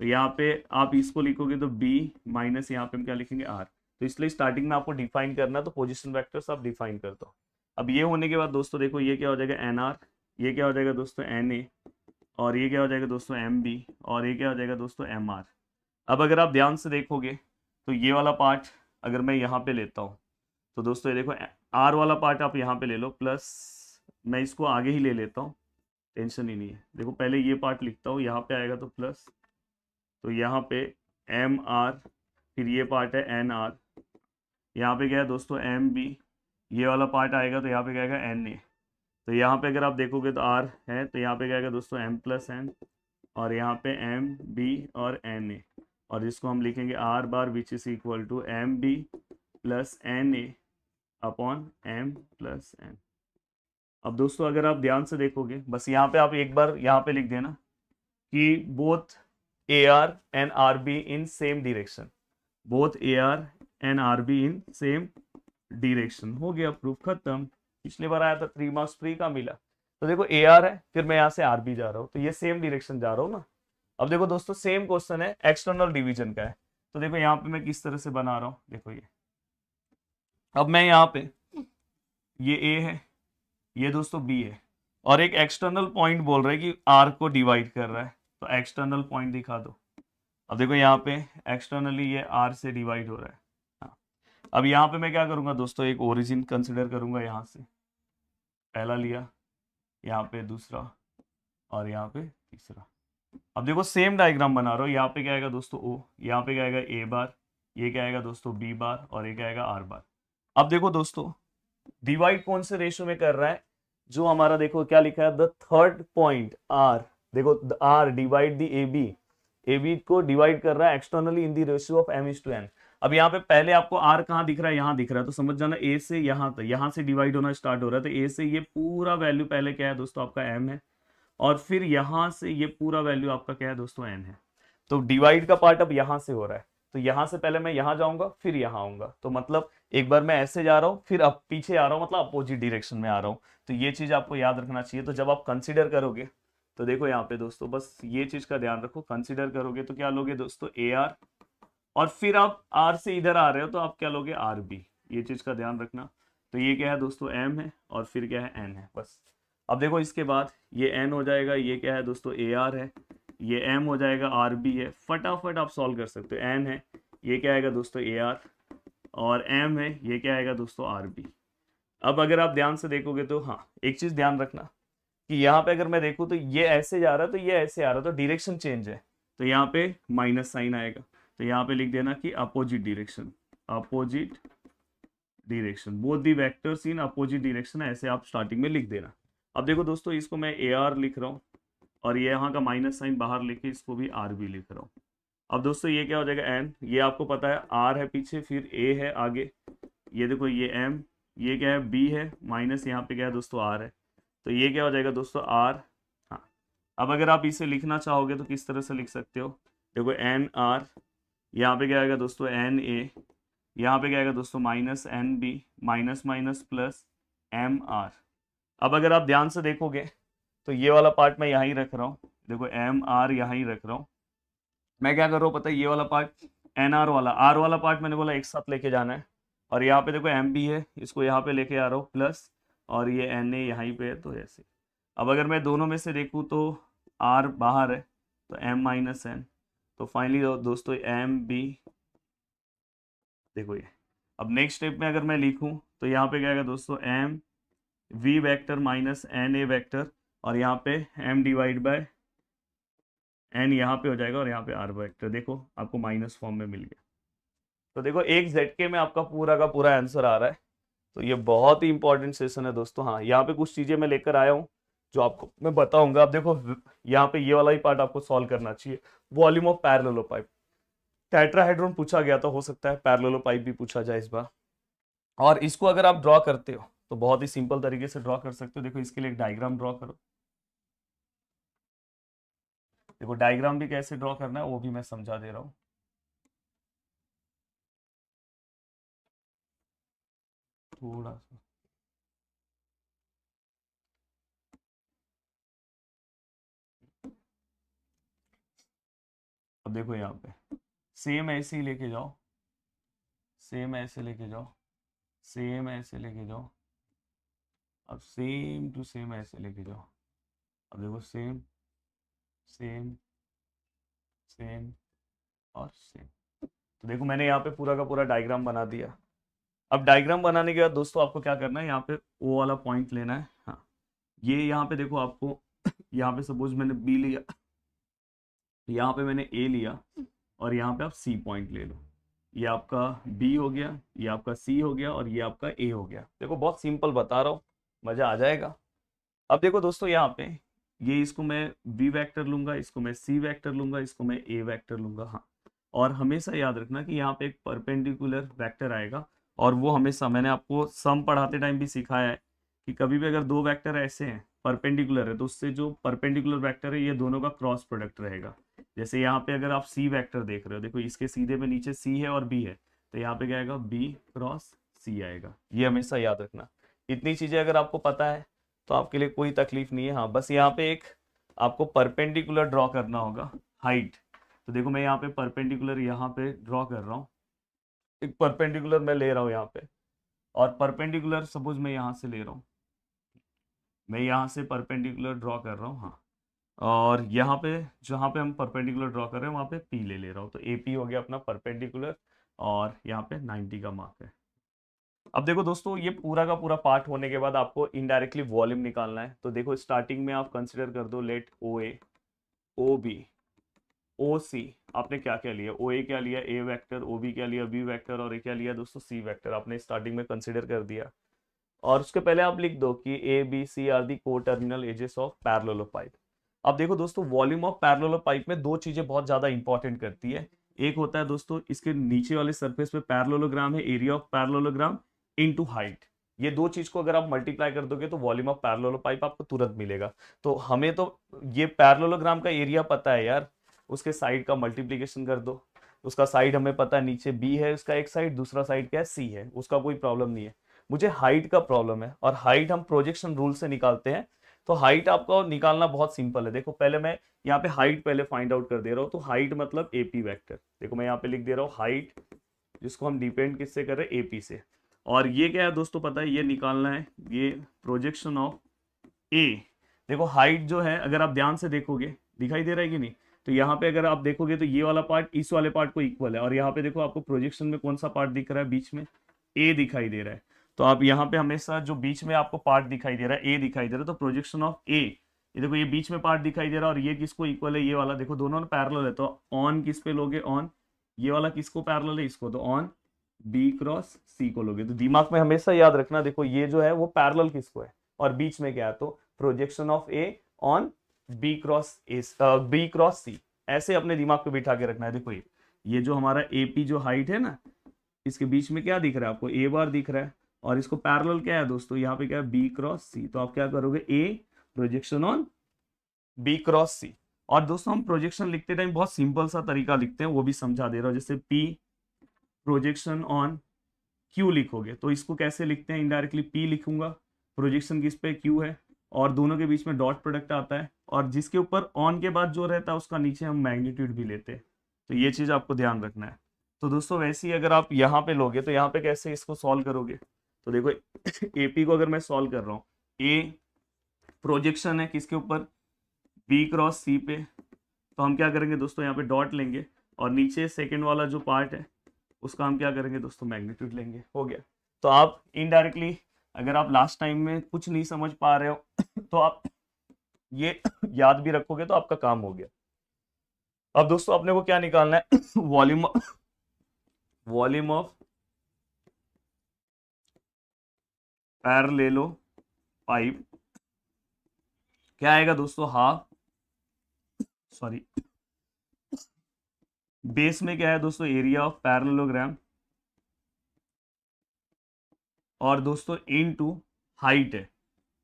तो यहाँ पे आप इसको लिखोगे तो बी माइनस यहाँ पे हम क्या लिखेंगे आर तो इसलिए स्टार्टिंग में आपको डिफाइन करना तो पोजिशन वैक्टर्स आप डिफाइन कर दो अब ये होने के बाद दोस्तों देखो ये क्या हो जाएगा एन आर ये क्या हो जाएगा दोस्तों एन ए और ये क्या हो जाएगा दोस्तों एम बी और ये क्या हो जाएगा दोस्तों एम आर अब अगर आप ध्यान से देखोगे तो ये वाला पार्ट अगर मैं यहाँ पे लेता हूँ तो दोस्तों ये देखो आर वाला पार्ट आप यहाँ पे ले लो प्लस मैं इसको आगे ही ले लेता हूँ टेंशन ही नहीं है देखो पहले ये पार्ट लिखता हूँ यहाँ पे आएगा तो प्लस तो यहाँ पे एम आर फिर ये पार्ट है एन आर यहाँ पे क्या है दोस्तों एम बी ये वाला पार्ट आएगा तो यहाँ पे क्या आएगा एन ए तो यहाँ पे अगर आप देखोगे तो आर है तो यहाँ पे क्या आएगा दोस्तों एम प्लस एन और यहाँ पे एम बी और एन ए और जिसको हम लिखेंगे R bar which is equal to M B plus N A upon M plus N अब दोस्तों अगर आप ध्यान से देखोगे बस यहाँ पे आप एक बार यहाँ पे लिख देना कि both A R and B in same direction both A R and R B in same direction हो गया प्रूफ खत्म पिछले बार आया था थ्री मार्क्स फ्री का मिला तो देखो ए आर है फिर मैं यहाँ से आर बी जा रहा हूँ तो ये सेम डिरेक्शन जा रहा हूँ ना अब देखो दोस्तों सेम क्वेश्चन है एक्सटर्नल डिवीजन का है तो देखो यहाँ पे मैं किस तरह से बना रहा हूँ देखो ये अब मैं यहाँ पे ये ए है ये दोस्तों बी है और एक एक्सटर्नल पॉइंट बोल रहा है कि आर को डिवाइड कर रहा है तो एक्सटर्नल पॉइंट दिखा दो अब देखो यहाँ पे एक्सटर्नली ये आर से डिवाइड हो रहा है हाँ। अब यहाँ पे मैं क्या करूंगा दोस्तों एक ओरिजिन कंसिडर करूंगा यहाँ से पहला लिया यहाँ पे दूसरा और यहाँ पे तीसरा अब देखो सेम डायग्राम बना रहा हो यहाँ पे क्या आएगा दोस्तों ओ यहाँ पे क्या आएगा ए बार ये क्या आएगा दोस्तों बी बार और ये क्या आएगा आर बार अब देखो दोस्तों डिवाइड कौन से रेशो में कर रहा है जो हमारा देखो क्या लिखा है द थर्ड पॉइंट आर देखो R divide the A B A B को डिवाइड कर रहा है externally in the ratio of M is to N अब यहाँ पे पहले आपको आर कहाँ दिख रहा है यहाँ दिख रहा है तो समझ जाना ए से यहाँ तक यहाँ से डिवाइड होना स्टार्ट हो रहा है तो ए से ये पूरा वैल्यू पहले क्या है दोस्तों आपका एम है और फिर यहाँ से ये पूरा वैल्यू आपका क्या है दोस्तों एन है तो डिवाइड का पार्ट अब यहाँ से हो रहा है तो यहाँ से पहले मैं यहाँ जाऊँगा फिर यहाँ आऊंगा तो मतलब एक बार मैं ऐसे जा रहा हूँ फिर अब पीछे आ रहा हूँ मतलब अपोजिट डिरेक्शन में आ रहा हूँ तो ये चीज़ आपको याद रखना चाहिए तो जब आप कंसिडर करोगे तो देखो यहाँ पे दोस्तों बस ये चीज का ध्यान रखो कंसिडर करोगे तो क्या लोगे दोस्तों ए आर और फिर आप आर से इधर आ रहे हो तो आप क्या लोगे आर बी ये चीज का ध्यान रखना तो ये क्या है दोस्तों एम है और फिर क्या है एन है बस अब देखो इसके बाद ये एन हो जाएगा ये क्या है दोस्तों ए आर है ये एम हो जाएगा आर बी है फटाफट आप सॉल्व कर सकते हो एन है ये क्या आएगा दोस्तों ए आर और एम है ये क्या आएगा दोस्तों आर बी अब अगर आप ध्यान से देखोगे तो हाँ एक चीज़ ध्यान रखना कि यहाँ पे अगर मैं देखू तो ये ऐसे जा रहा है तो ये ऐसे आ रहा तो डिरेक्शन चेंज है तो यहाँ पे माइनस साइन आएगा तो यहाँ पे लिख देना कि opposite direction opposite direction both the vectors in opposite direction ऐसे आप स्टार्टिंग में लिख देना अब देखो दोस्तों इसको मैं ए आर लिख रहा हूँ और ये यहाँ का माइनस साइन बाहर लेके इसको भी आर बी लिख रहा हूँ अब दोस्तों ये क्या हो जाएगा एन ये आपको पता है आर है पीछे फिर ए है आगे ये देखो ये एम ये क्या है बी है माइनस यहाँ पे क्या है दोस्तों आर है तो ये क्या हो जाएगा दोस्तों आर हाँ अब अगर आप इसे लिखना चाहोगे तो किस तरह से लिख सकते हो देखो एन आर यहाँ पे क्या आएगा दोस्तों एन ए यहाँ पे क्या आएगा दोस्तों minus N B minus minus plus M R अब अगर आप ध्यान से देखोगे तो ये वाला पार्ट मैं यहाँ ही रख रहा हूँ देखो एम आर यहाँ ही रख रहा हूँ मैं क्या कर रहा हूँ पता है ये वाला पार्ट एन आर वाला आर वाला पार्ट मैंने बोला एक साथ लेके जाना है और यहाँ पे देखो एम बी है इसको यहाँ पे लेके आ रहा हूँ प्लस और ये एन ए यहाँ पे है तो ऐसे अब अगर मैं दोनों में से देखूँ तो आर बाहर है तो एम माइनस एन तो फाइनली दोस्तों एम बी देखो ये अब नेक्स्ट स्टेप में अगर मैं लिखूँ तो यहाँ पे क्या आएगा दोस्तों M V vector minus N A vector और यहाँ पे एम डिवाइड बाय एन यहाँ पे हो जाएगा और यहाँ पे आर वैक्टर देखो आपको माइनस फॉर्म में मिल गया तो देखो एक जेड के में आपका पूरा का पूरा आंसर आ रहा है तो ये बहुत ही इंपॉर्टेंट सेशन है दोस्तों हाँ यहाँ पे कुछ चीजें मैं लेकर आया हूँ जो आपको मैं बताऊंगा आप देखो यहाँ पे ये वाला ही पार्ट आपको सॉल्व करना चाहिए volume of parallelepiped tetrahedron पूछा गया तो हो सकता है पैरलो पाइप भी पूछा जाए इस बार और इसको अगर आप ड्रॉ करते हो तो बहुत ही सिंपल तरीके से ड्रॉ कर सकते हो देखो इसके लिए एक डायग्राम ड्रॉ करो देखो डायग्राम भी कैसे ड्रॉ करना है वो भी मैं समझा दे रहा हूँ थोड़ा सा अब देखो यहाँ पे सेम ऐसे ही लेके जाओ सेम ऐसे लेके जाओ सेम ऐसे लेके जाओ अब सेम टू सेम ऐसे लेके जाओ अब देखो सेम सेम सेम और सेम तो देखो मैंने यहाँ पे पूरा का पूरा डायग्राम बना दिया अब डायग्राम बनाने के बाद दोस्तों आपको क्या करना है यहाँ पे वो वाला पॉइंट लेना है हाँ ये यहाँ पे देखो आपको यहाँ पे सपोज मैंने बी लिया यहाँ पे मैंने ए लिया और यहाँ पे आप सी पॉइंट ले लो ये आपका बी हो गया ये आपका सी हो गया और ये आपका ए हो गया देखो बहुत सिंपल बता रहा हूँ मज़ा आ जाएगा अब देखो दोस्तों यहाँ पे ये इसको मैं बी वैक्टर लूंगा इसको मैं सी वैक्टर लूंगा इसको मैं ए वैक्टर लूंगा हाँ और हमेशा याद रखना कि यहाँ पे एक परपेंडिकुलर वैक्टर आएगा और वो हमेशा मैंने आपको सम पढ़ाते टाइम भी सिखाया है कि कभी भी अगर दो वैक्टर ऐसे हैं परपेंडिकुलर है तो उससे जो परपेंडिकुलर वैक्टर है ये दोनों का क्रॉस प्रोडक्ट रहेगा जैसे यहाँ पे अगर आप सी वैक्टर देख रहे हो देखो इसके सीधे में नीचे सी है और बी है तो यहाँ पे क्या आएगा बी क्रॉस सी आएगा ये हमेशा याद रखना इतनी चीजें अगर आपको पता है तो आपके लिए कोई तकलीफ नहीं है हाँ बस यहाँ पे एक आपको परपेंडिकुलर ड्रॉ करना होगा हाइट तो देखो मैं यहाँ पे परपेंडिकुलर यहाँ पे ड्रॉ कर रहा हूँ एक परपेंडिकुलर मैं ले रहा हूँ यहाँ पे और परपेंडिकुलर सपोज मैं यहाँ से ले रहा हूँ मैं यहाँ से परपेंडिकुलर ड्रॉ कर रहा हूँ हाँ और यहाँ पे जहाँ पे हम परपेंडिकुलर ड्रॉ कर रहे हैं वहाँ पे पी ले ले रहा हूँ तो ए पी हो गया अपना परपेंडिकुलर और यहाँ पे 90 का मार्क है अब देखो दोस्तों ये पूरा का पूरा पार्ट होने के बाद आपको इनडायरेक्टली वॉल्यूम निकालना है तो देखो स्टार्टिंग में आप कंसिडर कर दो लेट ओ ए ओ बी ओ सी आपने क्या क्या लिया ओ ए क्या लिया ए वैक्टर ओ बी क्या लिया बी वैक्टर और ए क्या लिया दोस्तों सी वैक्टर आपने स्टार्टिंग में कंसिडर कर दिया और उसके पहले आप लिख दो कि ए बी सी आर दी को terminal edges of parallelepiped अब देखो दोस्तों वॉल्यूम ऑफ पैरलोलो पाइप में दो चीजें बहुत ज्यादा इंपॉर्टेंट करती है एक होता है दोस्तों इसके नीचे वाले सरफेस पे पैरलोलोग्राम है area of parallelogram into height ये दो चीज को अगर आप मल्टीप्लाई कर दोगे तो वॉल्यूम ऑफ पैरलोलो पाइप आपको तुरंत मिलेगा तो हमें तो ये पैरलोलोग्राम का एरिया पता है यार उसके साइड का मल्टीप्लीकेशन कर दो उसका साइड हमें पता है नीचे बी है उसका एक साइड दूसरा साइड क्या है सी है उसका कोई प्रॉब्लम नहीं है मुझे हाइट का प्रॉब्लम है और हाइट हम प्रोजेक्शन रूल से निकालते हैं तो हाइट आपको निकालना बहुत सिंपल है देखो पहले मैं यहाँ पे हाइट पहले फाइंड आउट कर दे रहा हूँ तो हाइट मतलब एपी वेक्टर देखो मैं यहाँ पे लिख दे रहा हूँ हाइट जिसको हम डिपेंड किससे कर रहे हैं एपी से और ये क्या है दोस्तों पता है ये निकालना है ये प्रोजेक्शन ऑफ ए देखो हाइट जो है अगर आप ध्यान से देखोगे दिखाई दे रहा है कि नहीं तो यहाँ पे अगर आप देखोगे तो ये वाला पार्ट इस वाले पार्ट को इक्वल है और यहाँ पे देखो आपको प्रोजेक्शन में कौन सा पार्ट दिख रहा है बीच में ए दिखाई दे रहा है तो आप यहाँ पे हमेशा जो बीच में आपको पार्ट दिखाई दे रहा है ए दिखाई दे रहा है तो प्रोजेक्शन ऑफ ए ये देखो ये बीच में पार्ट दिखाई दे रहा है और ये किसको इक्वल है ये वाला देखो दोनों पैरल है तो ऑन किस पे लोगे ऑन ये वाला किसको पैरल है इसको तो ऑन बी क्रॉस सी को लोगे तो दिमाग में हमेशा याद रखना देखो ये जो है वो पैरल किसको है और बीच में क्या है तो projection of A on B cross A B cross C ऐसे अपने दिमाग को बिठा के रखना है देखो ये ये जो हमारा ए पी जो हाइट है ना इसके बीच में क्या दिख रहा है आपको ए बार दिख रहा है और इसको पैरल क्या है दोस्तों यहाँ पे क्या है बी क्रॉस सी तो आप क्या करोगे A projection on B cross C और दोस्तों हम प्रोजेक्शन लिखते टाइम बहुत सिंपल सा तरीका लिखते हैं वो भी समझा दे रहा हूँ जैसे पी प्रोजेक्शन ऑन क्यू लिखोगे तो इसको कैसे लिखते हैं इनडायरेक्टली पी लिखूंगा प्रोजेक्शन किस पे क्यू है और दोनों के बीच में डॉट प्रोडक्ट आता है और जिसके ऊपर ऑन के बाद जो रहता है उसका नीचे हम मैग्नीट्यूड भी लेते हैं तो ये चीज़ आपको ध्यान रखना है तो दोस्तों वैसे ही अगर आप यहाँ पे लोगे तो यहाँ पे कैसे इसको सॉल्व करोगे तो देखो एपी को अगर मैं सॉल्व कर रहा हूँ ए प्रोजेक्शन है किसके ऊपर बी क्रॉस सी पे तो हम क्या करेंगे दोस्तों यहाँ पे डॉट लेंगे और नीचे सेकेंड वाला जो पार्ट है उसका हम क्या करेंगे दोस्तों मैग्नीट्यूड लेंगे हो गया तो आप इनडायरेक्टली अगर आप लास्ट टाइम में कुछ नहीं समझ पा रहे हो तो आप ये याद भी रखोगे तो आपका काम हो गया अब दोस्तों अपने को क्या निकालना है वॉल्यूम वॉल्यूम ऑफ पैर ले लो पाइप क्या आएगा दोस्तों हाफ सॉरी बेस में क्या है दोस्तों एरिया ऑफ पैरलोग्राम और दोस्तों इन टू हाइट है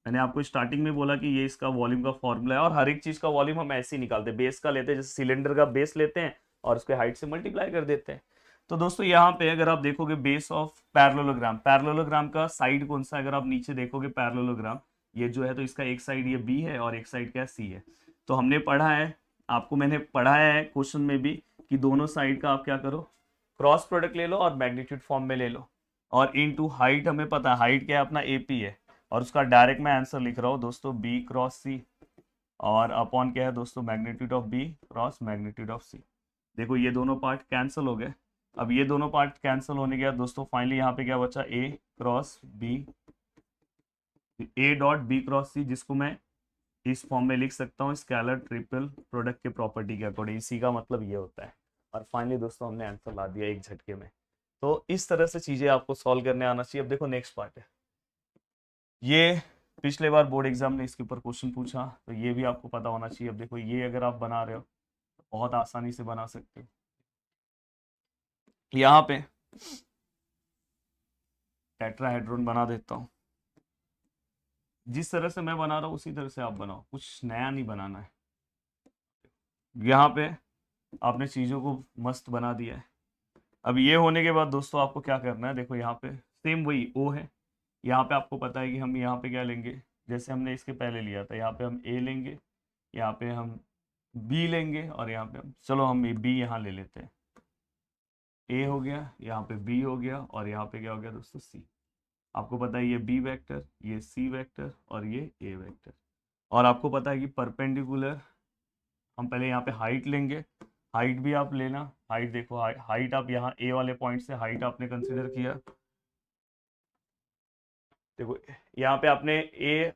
मैंने आपको स्टार्टिंग में बोला कि ये इसका वॉल्यूम का फॉर्मूला है और हर एक चीज़ का वॉल्यूम हम ऐसे ही निकालते हैं बेस का लेते हैं जैसे सिलेंडर का बेस लेते हैं और उसके हाइट से मल्टीप्लाई कर देते हैं तो दोस्तों यहाँ पे अगर आप देखोगे बेस ऑफ पैरलोलोग्राम पैरलोलोग्राम का साइड कौन सा अगर आप नीचे देखोगे पैरलोलोग्राम ये जो है तो इसका एक साइड ये बी है और एक साइड क्या सी है तो हमने पढ़ा है आपको मैंने पढ़ाया है क्वेश्चन में भी कि दोनों साइड का आप क्या करो क्रॉस प्रोडक्ट ले लो और मैग्नीट्यूड फॉर्म में ले लो और इन टू हाइट हमें पता है हाइट क्या है अपना ए पी है और उसका डायरेक्ट मैं आंसर लिख रहा हूँ दोस्तों बी क्रॉस सी और अपॉन क्या है दोस्तों magnitude of B cross magnitude of C देखो ये दोनों पार्ट कैंसिल हो गए अब ये दोनों पार्ट कैंसिल होने के बाद दोस्तों फाइनली यहाँ पे क्या बचा A cross B A dot B cross C जिसको मैं इस फॉर्म में लिख सकता हूँ स्कैलर ट्रिपल प्रोडक्ट के प्रॉपर्टी के अकॉर्डिंग सी का मतलब ये होता है और फाइनली दोस्तों हमने आंसर ला दिया एक झटके में तो इस तरह से चीजें आपको सॉल्व करने आना चाहिए अब देखो नेक्स्ट पार्ट है ये पिछले बार बोर्ड एग्जाम ने इसके ऊपर क्वेश्चन पूछा तो ये भी आपको पता होना चाहिए अब देखो ये अगर आप बना रहे हो तो बहुत आसानी से बना सकते हो यहाँ पे टेट्राहेड्रोन बना देता हूँ जिस तरह से मैं बना रहा हूँ उसी तरह से आप बनाओ कुछ नया नहीं बनाना है यहाँ पे आपने चीज़ों को मस्त बना दिया है अब ये होने के बाद दोस्तों आपको क्या करना है देखो यहाँ पे सेम वही ओ है यहाँ पे आपको पता है कि हम यहाँ पे क्या लेंगे जैसे हमने इसके पहले लिया था यहाँ पे हम ए लेंगे यहाँ पे हम बी लेंगे और यहाँ पे हम चलो हम ये बी यहाँ ले लेते हैं ए हो गया यहाँ पे बी हो गया और यहाँ पे क्या हो गया दोस्तों सी आपको पता है ये बी वैक्टर ये सी वैक्टर और ये ए वैक्टर और आपको पता है कि परपेंडिकुलर हम पहले यहाँ पे हाइट लेंगे हाइट भी आप लेना हाइट देखो हाइट आप यहाँ ए वाले पॉइंट से हाइट आपने कंसिडर किया देखो यहाँ पे आपने ए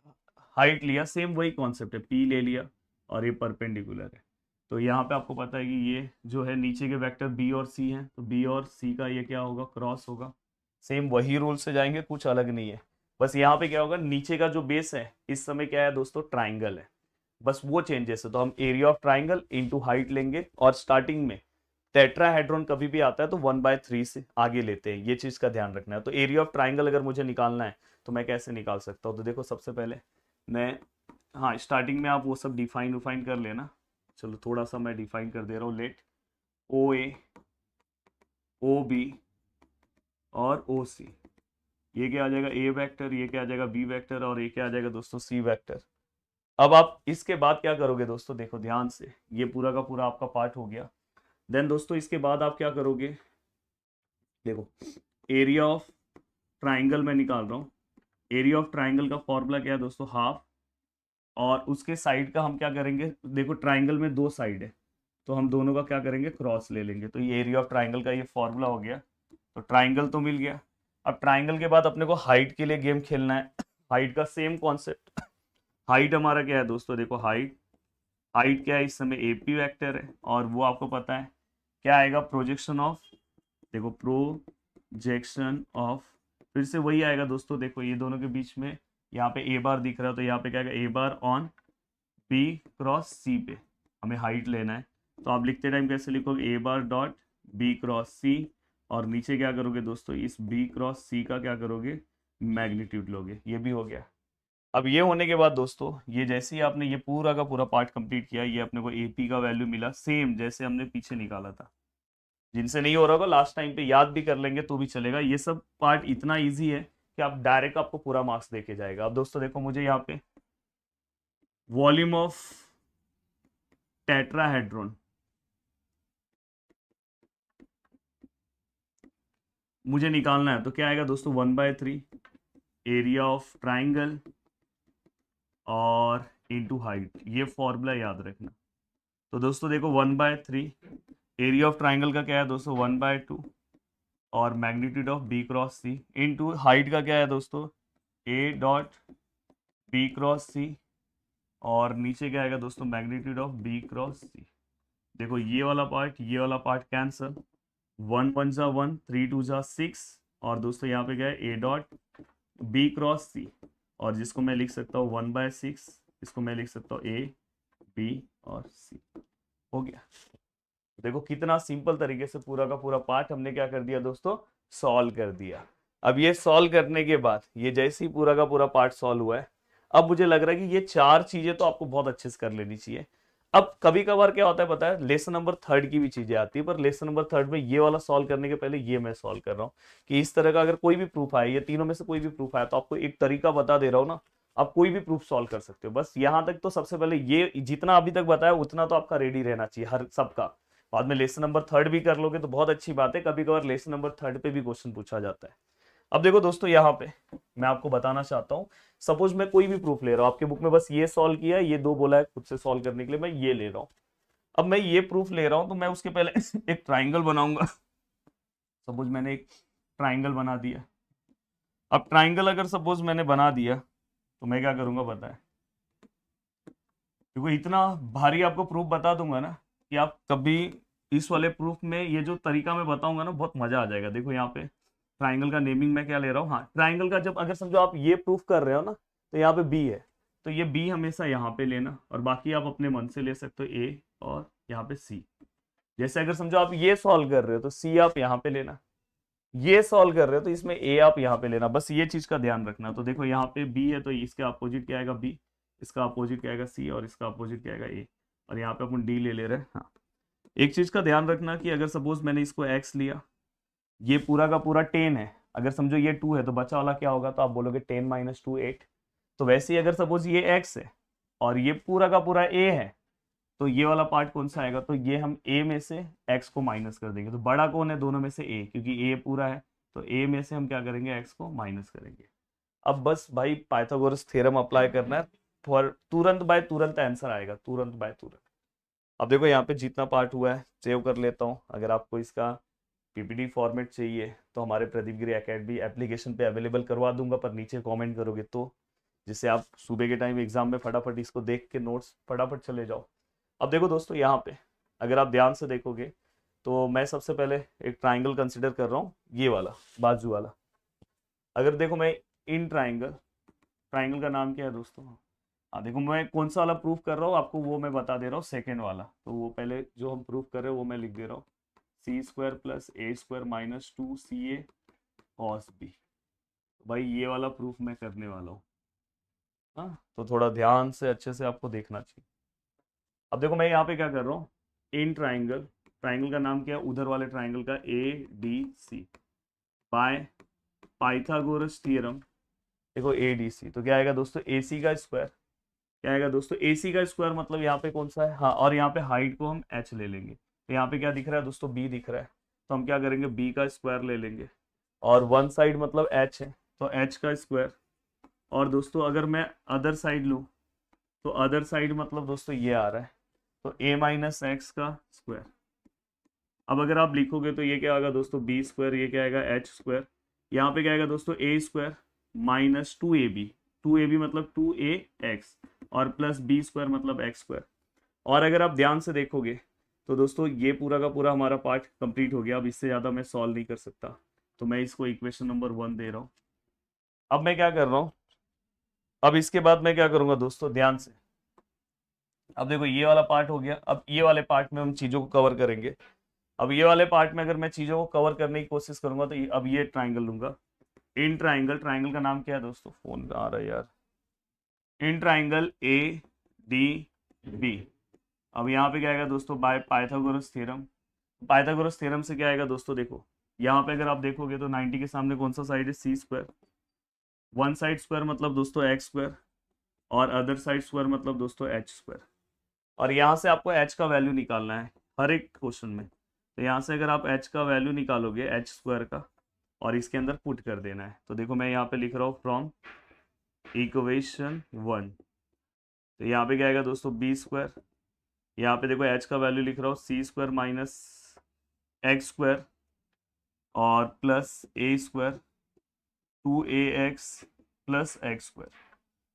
हाइट लिया सेम वही कॉन्सेप्ट है पी ले लिया और ये परपेंडिकुलर है तो यहाँ पे आपको पता है कि ये जो है नीचे के वेक्टर बी और सी हैं तो बी और सी का ये क्या होगा क्रॉस होगा सेम वही रूल से जाएंगे कुछ अलग नहीं है बस यहाँ पे क्या होगा नीचे का जो बेस है इस समय क्या है दोस्तों ट्राइंगल है बस वो चेंजेस है तो हम area of triangle into height लेंगे और स्टार्टिंग में टेट्राहेड्रॉन कभी भी आता है तो वन बाय थ्री से आगे लेते हैं ये चीज का ध्यान रखना है तो एरिया ऑफ ट्राइंगल अगर मुझे निकालना है तो मैं कैसे निकाल सकता हूँ तो देखो सबसे पहले मैं हाँ स्टार्टिंग में आप वो सब डिफाइन उफाइन कर लेना चलो थोड़ा सा मैं डिफाइन कर दे रहा हूँ लेट ओ ए ओ बी और ओ सी ये क्या आ जाएगा ए वैक्टर ये क्या आ जाएगा बी वैक्टर और ये क्या आ जाएगा दोस्तों सी वैक्टर अब आप इसके बाद क्या करोगे दोस्तों देखो ध्यान से ये पूरा का पूरा आपका पार्ट हो गया देन दोस्तों इसके बाद आप क्या करोगे देखो एरिया ऑफ ट्राइंगल मैं निकाल रहा हूँ एरिया ऑफ ट्राइंगल का फॉर्मूला क्या है दोस्तों हाफ और उसके साइड का हम क्या करेंगे देखो ट्राइंगल में दो साइड है तो हम दोनों का क्या करेंगे क्रॉस ले लेंगे तो ये एरिया ऑफ ट्राइंगल का ये फॉर्मूला हो गया तो ट्राइंगल तो मिल गया अब ट्राइंगल के बाद अपने को हाइट के लिए गेम खेलना है हाइट का सेम कॉन्सेप्ट हाइट हमारा क्या है दोस्तों देखो हाइट हाइट क्या है इस समय ए पी वैक्टर है और वो आपको पता है क्या आएगा प्रोजेक्शन ऑफ देखो प्रोजेक्शन ऑफ फिर से वही आएगा दोस्तों देखो ये दोनों के बीच में यहाँ पे ए बार दिख रहा है तो यहाँ पे क्या आएगा A bar on B cross C पे हमें हाइट लेना है तो आप लिखते टाइम कैसे लिखोगे A bar dot B cross C और नीचे क्या करोगे दोस्तों इस बी क्रॉस सी का क्या करोगे मैग्नीट्यूड लोगे ये भी हो गया अब ये होने के बाद दोस्तों ये जैसे ही आपने ये पूरा का पूरा पार्ट कंप्लीट किया ये अपने को एपी का वैल्यू मिला सेम जैसे हमने पीछे निकाला था जिनसे नहीं हो रहा होगा लास्ट टाइम पे याद भी कर लेंगे तो भी चलेगा ये सब पार्ट इतना ईजी है कि आप डायरेक्ट आपको पूरा मार्क्स देके जाएगा अब दोस्तों देखो मुझे यहाँ पे वॉल्यूम ऑफ टेट्राहेड्रोन मुझे निकालना है तो क्या आएगा दोस्तों one by three area of triangle और इंटू हाइट ये फॉर्मूला याद रखना तो दोस्तों देखो one by three area of triangle का क्या है दोस्तों वन बाय टू और magnitude of B cross C into height का क्या है दोस्तों A dot B cross C और नीचे क्या आएगा दोस्तों magnitude of B cross C देखो ये वाला पार्ट ये वाला पार्ट कैंसल वन वन जा वन थ्री टू जा सिक्स और दोस्तों यहाँ पे क्या है A dot B cross C और जिसको मैं लिख सकता हूँ वन बाय सिक्स इसको मैं लिख सकता हूँ ए बी और सी हो गया देखो कितना सिंपल तरीके से पूरा का पूरा पार्ट हमने क्या कर दिया दोस्तों सॉल्व कर दिया अब ये सॉल्व करने के बाद ये जैसे ही पूरा का पूरा पार्ट सॉल्व हुआ है अब मुझे लग रहा है कि ये चार चीजें तो आपको बहुत अच्छे से कर लेनी चाहिए अब कभी कभार क्या होता है पता है लेसन नंबर थर्ड की भी चीजें आती है पर लेसन नंबर थर्ड में ये वाला सॉल्व करने के पहले ये मैं सॉल्व कर रहा हूँ कि इस तरह का अगर कोई भी प्रूफ आए या तीनों में से कोई भी प्रूफ आया तो आपको एक तरीका बता दे रहा हूँ ना आप कोई भी प्रूफ सॉल्व कर सकते हो बस यहाँ तक तो सबसे पहले ये जितना अभी तक बताया उतना तो आपका रेडी रहना चाहिए हर सबका बाद में लेसन नंबर थर्ड भी कर लोगे तो बहुत अच्छी बात है कभी कभार लेसन नंबर थर्ड पे भी क्वेश्चन पूछा जाता है अब देखो दोस्तों यहाँ पे मैं आपको बताना चाहता हूँ सपोज मैं कोई भी प्रूफ ले रहा हूँ आपके बुक में बस ये सॉल्व किया ये दो बोला है खुद से सॉल्व करने के लिए मैं ये ले रहा हूँ अब मैं ये प्रूफ ले रहा हूँ तो मैं उसके पहले एक ट्राइंगल बनाऊंगा सपोज मैंने एक ट्राइंगल बना दिया अब ट्राइंगल अगर सपोज मैंने बना दिया तो मैं क्या करूंगा बताए क्योंकि इतना भारी आपको प्रूफ बता दूंगा ना कि आप कभी इस वाले प्रूफ में ये जो तरीका मैं बताऊंगा ना बहुत मजा आ जाएगा देखो यहाँ पे ट्राइंगल का नेमिंग मैं क्या ले रहा हूँ हाँ ट्राइंगल का जब अगर समझो आप ये प्रूफ कर रहे हो ना तो यहाँ पे बी है तो ये बी हमेशा यहाँ पे लेना और बाकी आप अपने मन से ले सकते हो ए और यहाँ पे सी जैसे अगर समझो आप ये सॉल्व कर रहे हो तो सी आप यहाँ पे लेना ये सॉल्व कर रहे हो तो इसमें ए आप यहाँ पे लेना बस ये चीज का ध्यान रखना तो देखो यहाँ पे बी है तो इसके अपोजिट क्या आएगा बी इसका अपोजिट क्या आएगा सी और इसका अपोजिट क्या आएगा ए और यहाँ पे अपन डी ले ले रहे हैं हाँ एक चीज का ध्यान रखना कि अगर सपोज मैंने इसको एक्स लिया ये पूरा का पूरा टेन है अगर समझो ये टू है तो बचा वाला क्या होगा तो आप बोलोगे टेन माइनस टू एट तो वैसे ही अगर सपोज ये एक्स है और ये पूरा का पूरा ए है तो ये वाला पार्ट कौन सा आएगा तो ये हम ए में से एक्स को माइनस कर देंगे तो बड़ा कौन है दोनों में से ए क्योंकि ए पूरा है तो ए में से हम क्या करेंगे एक्स को माइनस करेंगे अब बस भाई पाइथागोरस थ्योरम अप्लाई करना है फॉर तुरंत बाय तुरंत आंसर आएगा तुरंत बाय तुरंत अब देखो यहाँ पे जितना पार्ट हुआ है सेव कर लेता हूँ अगर आपको इसका पीपीडी फॉर्मेट चाहिए तो हमारे प्रदीप गिरी अकेडमी एप्लीकेशन पे अवेलेबल करवा दूंगा पर नीचे कमेंट करोगे तो जिससे आप सुबह के टाइम एग्जाम में फटाफट इसको देख के नोट्स फटाफट चले जाओ अब देखो दोस्तों यहाँ पे अगर आप ध्यान से देखोगे तो मैं सबसे पहले एक ट्राइंगल कंसिडर कर रहा हूँ ये वाला बाजू वाला अगर देखो मैं इन ट्राइंगल ट्राइंगल का नाम क्या है दोस्तों हाँ देखो मैं कौन सा वाला प्रूफ कर रहा हूँ आपको वो मैं बता दे रहा हूँ सेकेंड वाला तो वो पहले जो हम प्रूफ कर रहे हैं वो मैं लिख दे रहा हूँ C square plus A square minus two C A cos B भाई ये वाला प्रूफ मैं करने वाला हूँ हाँ तो थोड़ा ध्यान से अच्छे से आपको देखना चाहिए अब देखो मैं यहाँ पे क्या कर रहा हूँ इन ट्राइंगल ट्राइंगल का नाम क्या है उधर वाले ट्राइंगल का A D C by Pythagoras theorem देखो ए डी सी तो क्या आएगा दोस्तों ए सी का स्क्वायर क्या आएगा दोस्तों ए सी का स्क्वायर मतलब यहाँ पे कौन सा है हाँ और यहाँ पे हाइट को हम एच ले लेंगे यहाँ पे क्या दिख रहा है दोस्तों बी दिख रहा है तो हम क्या करेंगे बी का स्क्वायर ले लेंगे और वन साइड मतलब एच है तो एच का स्क्वायर और दोस्तों अगर मैं अदर साइड लूँ तो अदर साइड मतलब दोस्तों ये आ रहा है तो ए माइनस एक्स का स्क्वायर अब अगर आप लिखोगे तो ये क्या आएगा दोस्तों बी स्क्वायर ये क्या आएगा एच स्क्वायर यहाँ पे क्या आएगा दोस्तों A square minus two A B two A B मतलब टू ए एक्स और प्लस बी स्क्वायर मतलब एक्स स्क्वायर और अगर आप ध्यान से देखोगे तो दोस्तों ये पूरा का पूरा हमारा पार्ट कंप्लीट हो गया अब इससे ज़्यादा मैं सॉल्व नहीं कर सकता तो मैं इसको इक्वेशन नंबर वन दे रहा हूं अब मैं क्या कर रहा हूं अब इसके बाद मैं क्या करूंगा दोस्तों ध्यान से अब देखो ये वाला पार्ट हो गया अब ये वाले पार्ट में हम चीज़ों को कवर करेंगे अब ये वाले पार्ट में अगर मैं चीज़ों को कवर करने की कोशिश करूंगा तो अब ये ट्राइंगल लूंगा इन ट्राइंगल ट्राइंगल का नाम क्या है दोस्तों फोन आ रहा है यार in triangle A D B अब यहाँ पे क्या आएगा दोस्तों by Pythagoras theorem Pythagoras theorem से क्या आएगा दोस्तों देखो यहाँ पे अगर आप देखोगे तो 90 के सामने कौन सा साइड है C square one side square मतलब दोस्तों एक्स स्क्वायर और अदर साइड स्क्वायर मतलब दोस्तों एच स्क्वायर और यहाँ से आपको एच का वैल्यू निकालना है हर एक क्वेश्चन में तो यहाँ से अगर आप एच का वैल्यू निकालोगे एच स्क्वायर का और इसके अंदर पुट कर देना है तो देखो मैं यहाँ पे लिख रहा हूँ फ्रॉम इक्वेशन वन तो यहाँ पे क्या आएगा दोस्तों बी स्क्वायर यहाँ पे देखो एच का वैल्यू लिख रहा हूँ C square minus X square और plus A square two A x plus X square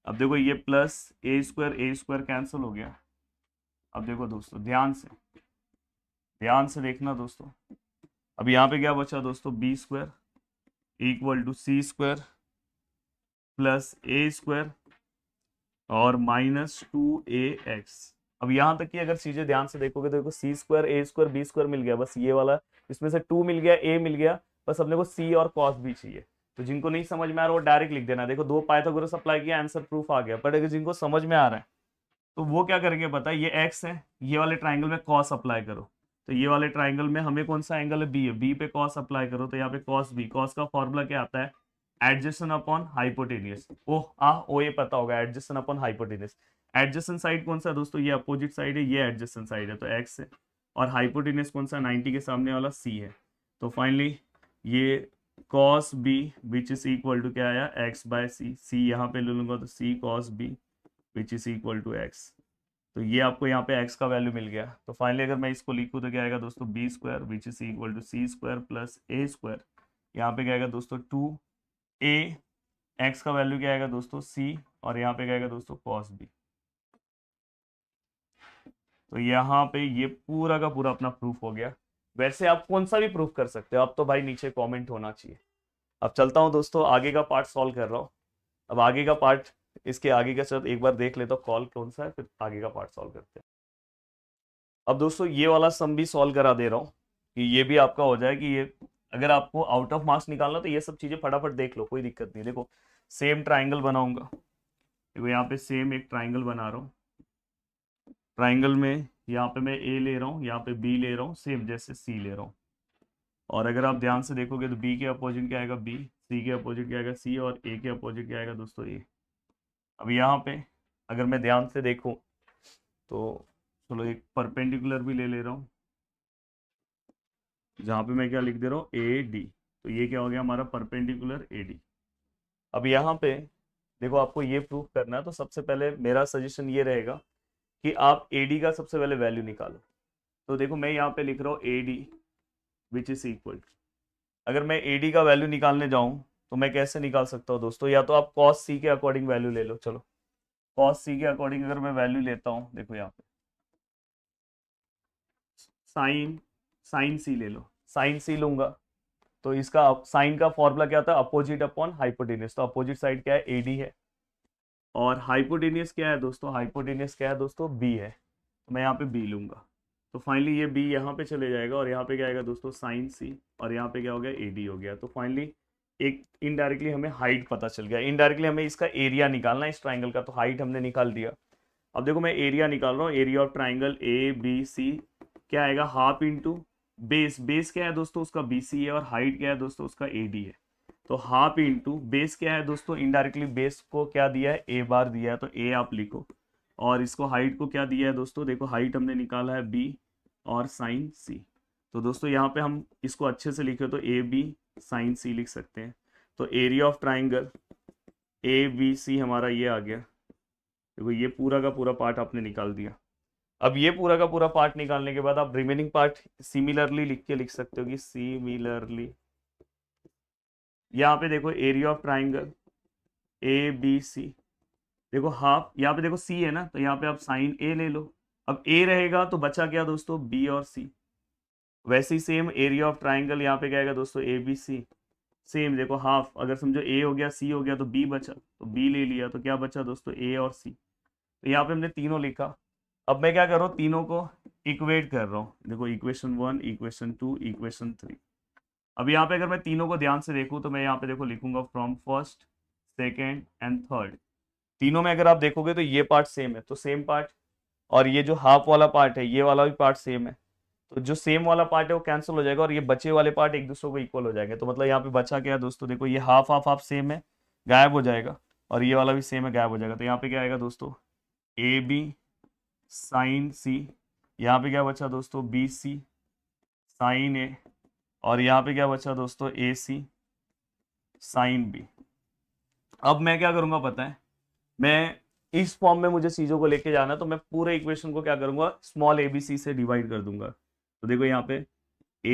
अब देखो ये plus A square A square cancel हो गया अब देखो दोस्तों ध्यान से ध्यान से देखना दोस्तों अब यहाँ पे क्या बचा दोस्तों B square equal to C square plus A square और माइनस टू ए एक्स अब यहाँ तक की अगर चीजें ध्यान से देखोगे तो देखो C square A square B square मिल गया बस ये वाला इसमें से टू मिल गया ए मिल गया बस अपने को सी और कॉस भी चाहिए तो जिनको नहीं समझ में आ रहा वो डायरेक्ट लिख देना देखो दो पाइथागोरस अप्लाई किया आंसर प्रूफ आ गया बट अगर जिनको समझ में आ रहा है तो वो क्या करेंगे पता है ये एक्स है ये वाले ट्राइंगल में कॉस अप्लाई करो तो ये वाले ट्राइंगल में हमें कौन सा एंगल है बी है बी पे कॉस अप्लाई करो तो यहाँ पे कॉस बी कॉस का फॉर्मूला क्या आता है एडजस्टन अपॉन हाइपोटेनियस ओह आ ओ ये पता होगा adjacent upon hypotenuse adjacent side कौन सा दोस्तों ये अपोजिट साइड है ये एडजस्टन साइड है तो एक्स है और हाइपोटेनस कौन सा 90 के सामने वाला सी है तो फाइनली ये cos B which is equal to क्या आया एक्स बाय सी सी यहाँ पे ले लूंगा तो C cos B which is equal to X तो ये आपको यहाँ पे x का वैल्यू मिल गया तो फाइनली अगर मैं इसको लिखूँ तो क्या आएगा दोस्तों B square which is equal to C square plus A square यहाँ पे क्या आएगा दोस्तों टू ए एक्स का वैल्यू क्या आएगा दोस्तों सी और यहाँ पे क्या आएगा दोस्तों कॉस बी तो यहाँ पे ये पूरा का पूरा अपना प्रूफ हो गया वैसे आप कौन सा भी प्रूफ कर सकते हो अब तो भाई नीचे कमेंट होना चाहिए अब चलता हूँ दोस्तों आगे का पार्ट सॉल्व कर रहा हूँ अब आगे का पार्ट इसके आगे का चल एक बार देख लेता तो हूँ कॉल कौन सा है फिर आगे का पार्ट सॉल्व करते हैं अब दोस्तों ये वाला सम भी सॉल्व करा दे रहा हूँ कि ये भी आपका हो जाए कि ये अगर आपको आउट ऑफ मार्क्स निकालना तो ये सब चीज़ें फटाफट देख लो कोई दिक्कत नहीं देखो सेम ट्राइंगल बनाऊंगा देखो यहाँ पे सेम एक ट्राइंगल बना रहा हूँ ट्राइंगल में यहाँ पे मैं ए ले रहा हूँ यहाँ पे बी ले रहा हूँ सेम जैसे सी ले रहा हूँ और अगर आप ध्यान से देखोगे तो बी के अपोजिट क्या आएगा बी सी के अपोजिट क्या आएगा सी और ए के अपोजिट क्या आएगा दोस्तों ए अब यहाँ पे अगर मैं ध्यान से देखूँ तो चलो एक परपेंडिकुलर भी ले ले रहा हूँ जहाँ पे मैं क्या लिख दे रहा हूँ ए डी तो ये क्या हो गया हमारा परपेंडिकुलर ए डी अब यहाँ पे देखो आपको ये प्रूफ करना है तो सबसे पहले मेरा सजेशन ये रहेगा कि आप ए का सबसे पहले वैल्यू निकालो तो देखो मैं यहाँ पे लिख रहा हूँ A D which is equal अगर मैं ए का वैल्यू निकालने जाऊँ तो मैं कैसे निकाल सकता हूँ दोस्तों या तो आप कॉस सी के अकॉर्डिंग वैल्यू ले लो चलो कॉस सी के अकॉर्डिंग अगर मैं वैल्यू लेता हूँ देखो यहाँ पे साइन साइन सी ले लो साइन सी लूंगा तो इसका साइन का फॉर्मूला क्या था अपोजिट अपॉन हाइपोटेनिस तो अपोजिट साइड क्या है एडी है और हाइपोटेनियस क्या है दोस्तों हाइपोटेनियस क्या है दोस्तों बी है तो मैं यहाँ पे बी लूंगा तो फाइनली ये बी यहाँ पे चले जाएगा और यहाँ पे क्या आएगा दोस्तों साइन सी और यहाँ पे क्या हो गया ए डी हो गया तो फाइनली एक इनडायरेक्टली हमें हाइट पता चल गया इनडायरेक्टली हमें इसका एरिया निकालना है इस ट्राइंगल का तो हाइट हमने निकाल दिया अब देखो मैं एरिया निकाल रहा हूँ area of triangle A B C क्या आएगा हाफ इंटू बेस बेस क्या है दोस्तों उसका बी सी है और हाइट क्या है दोस्तों उसका ए डी है तो हाफ इंटू बेस क्या है दोस्तों इनडायरेक्टली बेस को क्या दिया है ए बार दिया है तो ए आप लिखो और इसको हाइट को क्या दिया है दोस्तों देखो हाइट हमने निकाला है बी और साइन सी तो दोस्तों यहाँ पे हम इसको अच्छे से लिखे तो ए बी साइन सी लिख सकते हैं तो area of triangle A B C हमारा ये आ गया देखो ये पूरा का पूरा पार्ट आपने निकाल दिया अब ये पूरा का पूरा पार्ट निकालने के बाद आप रिमेनिंग पार्ट सिमिलरली लिख के लिख सकते हो कि सिमिलरली यहाँ पे देखो area of triangle A B C देखो हाफ यहाँ पे देखो सी है ना तो यहाँ पे आप साइन ए ले लो अब ए रहेगा तो बचा क्या दोस्तों बी और सी वैसे ही सेम एरिया ऑफ ट्राइंगल यहाँ पे क्या दोस्तों ए बी सी सेम देखो हाफ अगर समझो ए हो गया सी हो गया तो बी बचा तो बी ले लिया तो क्या बचा दोस्तों ए और सी तो यहाँ पे हमने तीनों लिखा अब मैं क्या कर रहा हूँ तीनों को इक्वेट कर रहा हूँ देखो equation one equation two equation three अब यहाँ पे अगर मैं तीनों को ध्यान से देखूँ तो मैं यहाँ पे देखो लिखूंगा from first second and third तीनों में अगर आप देखोगे तो ये पार्ट सेम है तो सेम पार्ट और ये जो हाफ वाला पार्ट है ये वाला भी पार्ट सेम है तो जो सेम वाला पार्ट है वो कैंसिल हो जाएगा और ये बचे वाले पार्ट एक दूसरे को इक्वल हो जाएंगे तो मतलब यहाँ पे बचा क्या है दोस्तों देखो ये हाफ हाफ हाफ सेम है गायब हो जाएगा और ये वाला भी सेम है गायब हो जाएगा तो यहाँ पे क्या आएगा दोस्तों ए बी साइन सी यहाँ पे क्या बचा दोस्तों बी सी साइन ए और यहाँ पे क्या बचा दोस्तों ए सी साइन बी अब मैं क्या करूंगा पता है मैं इस फॉर्म में मुझे चीज़ों को लेके जाना तो मैं पूरे इक्वेशन को क्या करूंगा स्मॉल ए बी सी से डिवाइड कर दूंगा तो देखो यहाँ पे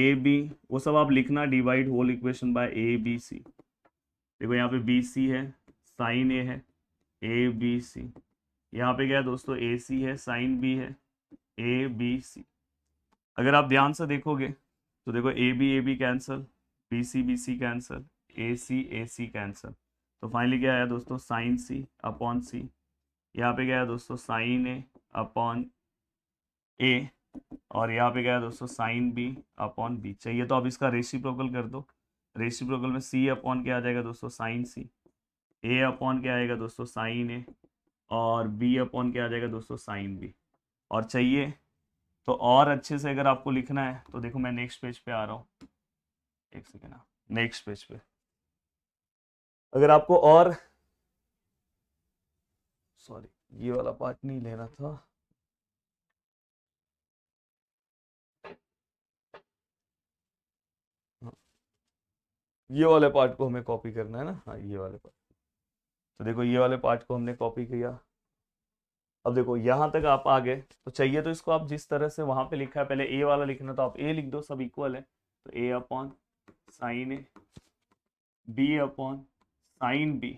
ए बी वो सब आप लिखना divide whole equation by A B C देखो यहाँ पे बी सी है साइन ए है ए बी सी यहाँ पे क्या दोस्तों ए सी है साइन बी है ए बी सी अगर आप ध्यान से देखोगे तो देखो A B A B cancel B C B C cancel A C A C cancel तो फाइनली क्या आया दोस्तों साइन सी अपॉन सी यहाँ पे क्या दोस्तों साइन ए अपॉन ए और यहाँ पे क्या है दोस्तों साइन बी अपॉन बी चाहिए तो आप इसका रेसिप्रोकल कर दो रेसिप्रोकल में सी अपॉन क्या आ जाएगा दोस्तों साइन सी ए अपॉन क्या आएगा दोस्तों साइन ए और बी अपॉन क्या आ जाएगा दोस्तों साइन बी और चाहिए तो और अच्छे से अगर आपको लिखना है तो देखो मैं नेक्स्ट पेज पे आ रहा हूँ एक सेकेंड नेक्स्ट पेज पे अगर आपको और सॉरी ये वाला पार्ट नहीं लेना था हाँ, ये वाले पार्ट को हमें कॉपी करना है ना हाँ ये वाले पार्ट तो देखो ये वाले पार्ट को हमने कॉपी किया अब देखो यहां तक आप आ गए तो चाहिए तो इसको आप जिस तरह से वहां पे लिखा है पहले ए वाला लिखना तो आप ए लिख दो सब इक्वल है तो A upon sine A B upon sine B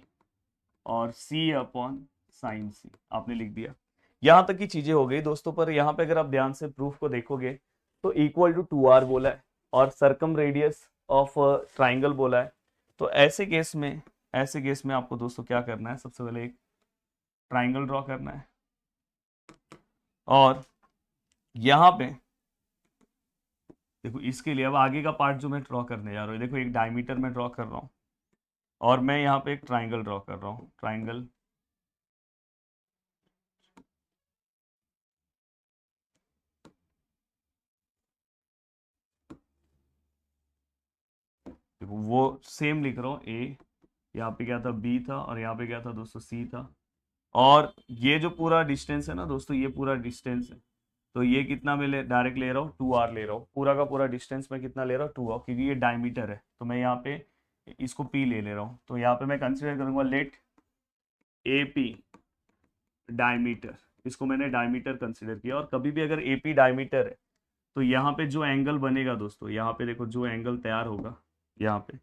और सी अपॉन साइन सी आपने लिख दिया यहाँ तक की चीज़ें हो गई दोस्तों पर यहाँ पे अगर आप ध्यान से प्रूफ को देखोगे तो इक्वल टू टू आर बोला है और सर्कम रेडियस ऑफ ट्राइंगल बोला है तो ऐसे केस में ऐसे केस में आपको दोस्तों क्या करना है सबसे पहले एक ट्राइंगल ड्रॉ करना है और यहां पे देखो इसके लिए अब आगे का पार्ट जो मैं ड्रॉ करने जा रहा हूँ देखो एक डायमीटर में ड्रॉ कर रहा हूँ और मैं यहाँ पे एक ट्राइंगल ड्रॉ कर रहा हूँ ट्राइंगल देखो वो सेम लिख रहा हूँ ए यहाँ पे क्या था बी था और यहाँ पे क्या था दोस्तों सी था और ये जो पूरा डिस्टेंस है ना दोस्तों ये पूरा डिस्टेंस है तो ये कितना मैं ले डायरेक्ट ले रहा हूँ टू आर ले रहा हूँ पूरा का पूरा डिस्टेंस मैं कितना ले रहा हूँ टू आर क्योंकि ये डायमीटर है तो मैं यहाँ पे इसको पी ले ले रहा हूँ तो यहाँ पे मैं कंसिडर करूँगा लेट ए पी डायमीटर इसको मैंने डायमीटर कंसिडर किया और कभी भी अगर ए पी डायमीटर है तो यहाँ पे जो एंगल बनेगा दोस्तों यहाँ पे देखो जो एंगल तैयार होगा यहाँ पे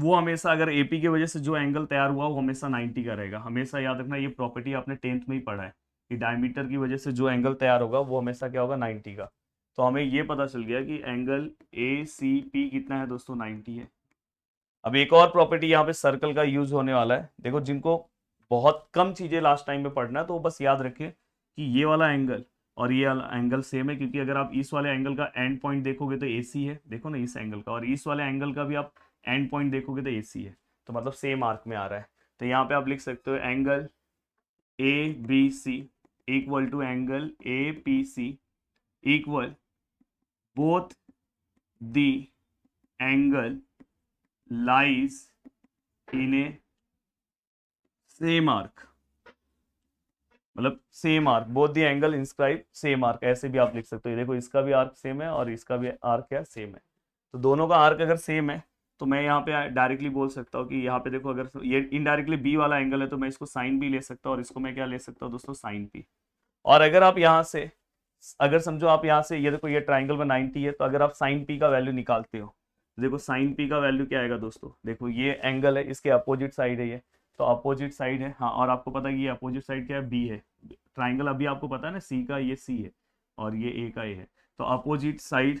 वो हमेशा अगर एपी की वजह से जो एंगल तैयार हुआ वो हमेशा 90 का रहेगा हमेशा याद रखना ये प्रॉपर्टी आपने टेंथ में ही पढ़ा है कि डायमीटर की वजह से जो एंगल तैयार होगा वो हमेशा क्या होगा 90 का तो हमें ये पता चल गया कि एंगल ए सी पी कितना है दोस्तों नाइन्टी है अब एक और प्रॉपर्टी यहाँ पे सर्कल का यूज होने वाला है देखो जिनको बहुत कम चीज़ें लास्ट टाइम में पढ़ना है तो बस याद रखें कि ये वाला एंगल और ये वाला एंगल सेम है क्योंकि अगर आप इस वाले एंगल का एंड पॉइंट देखोगे तो ए है देखो ना इस एंगल का और इस वाले एंगल का भी आप एंड पॉइंट देखोगे तो ए सी है तो मतलब सेम आर्क में आ रहा है तो यहाँ पे आप लिख सकते हो angle A B C equal to angle A P C equal both the angle lies in a same arc मतलब same arc both the angle inscribe same arc ऐसे भी आप लिख सकते हो देखो इसका भी आर्क सेम है और इसका भी आर्क क्या सेम है तो दोनों का आर्क अगर सेम है तो मैं यहाँ पे डायरेक्टली बोल सकता हूँ कि यहाँ पे देखो अगर ये इनडायरेक्टली बी वाला एंगल है तो मैं इसको साइन बी ले सकता हूँ और इसको मैं क्या ले सकता हूँ दोस्तों साइन पी और अगर आप यहाँ से अगर समझो आप यहाँ से ये देखो ये ट्राइंगल में नाइनटी है तो अगर आप साइन पी का वैल्यू निकालते हो देखो साइन पी का वैल्यू क्या आएगा दोस्तों देखो ये एंगल है इसके अपोजिट साइड है ये तो अपोजिट साइड है हाँ और आपको पता है ये अपोजिट साइड क्या है बी है ट्राइंगल अभी आपको पता है ना सी का ये सी है और ये ए का ए है तो अपोजिट साइड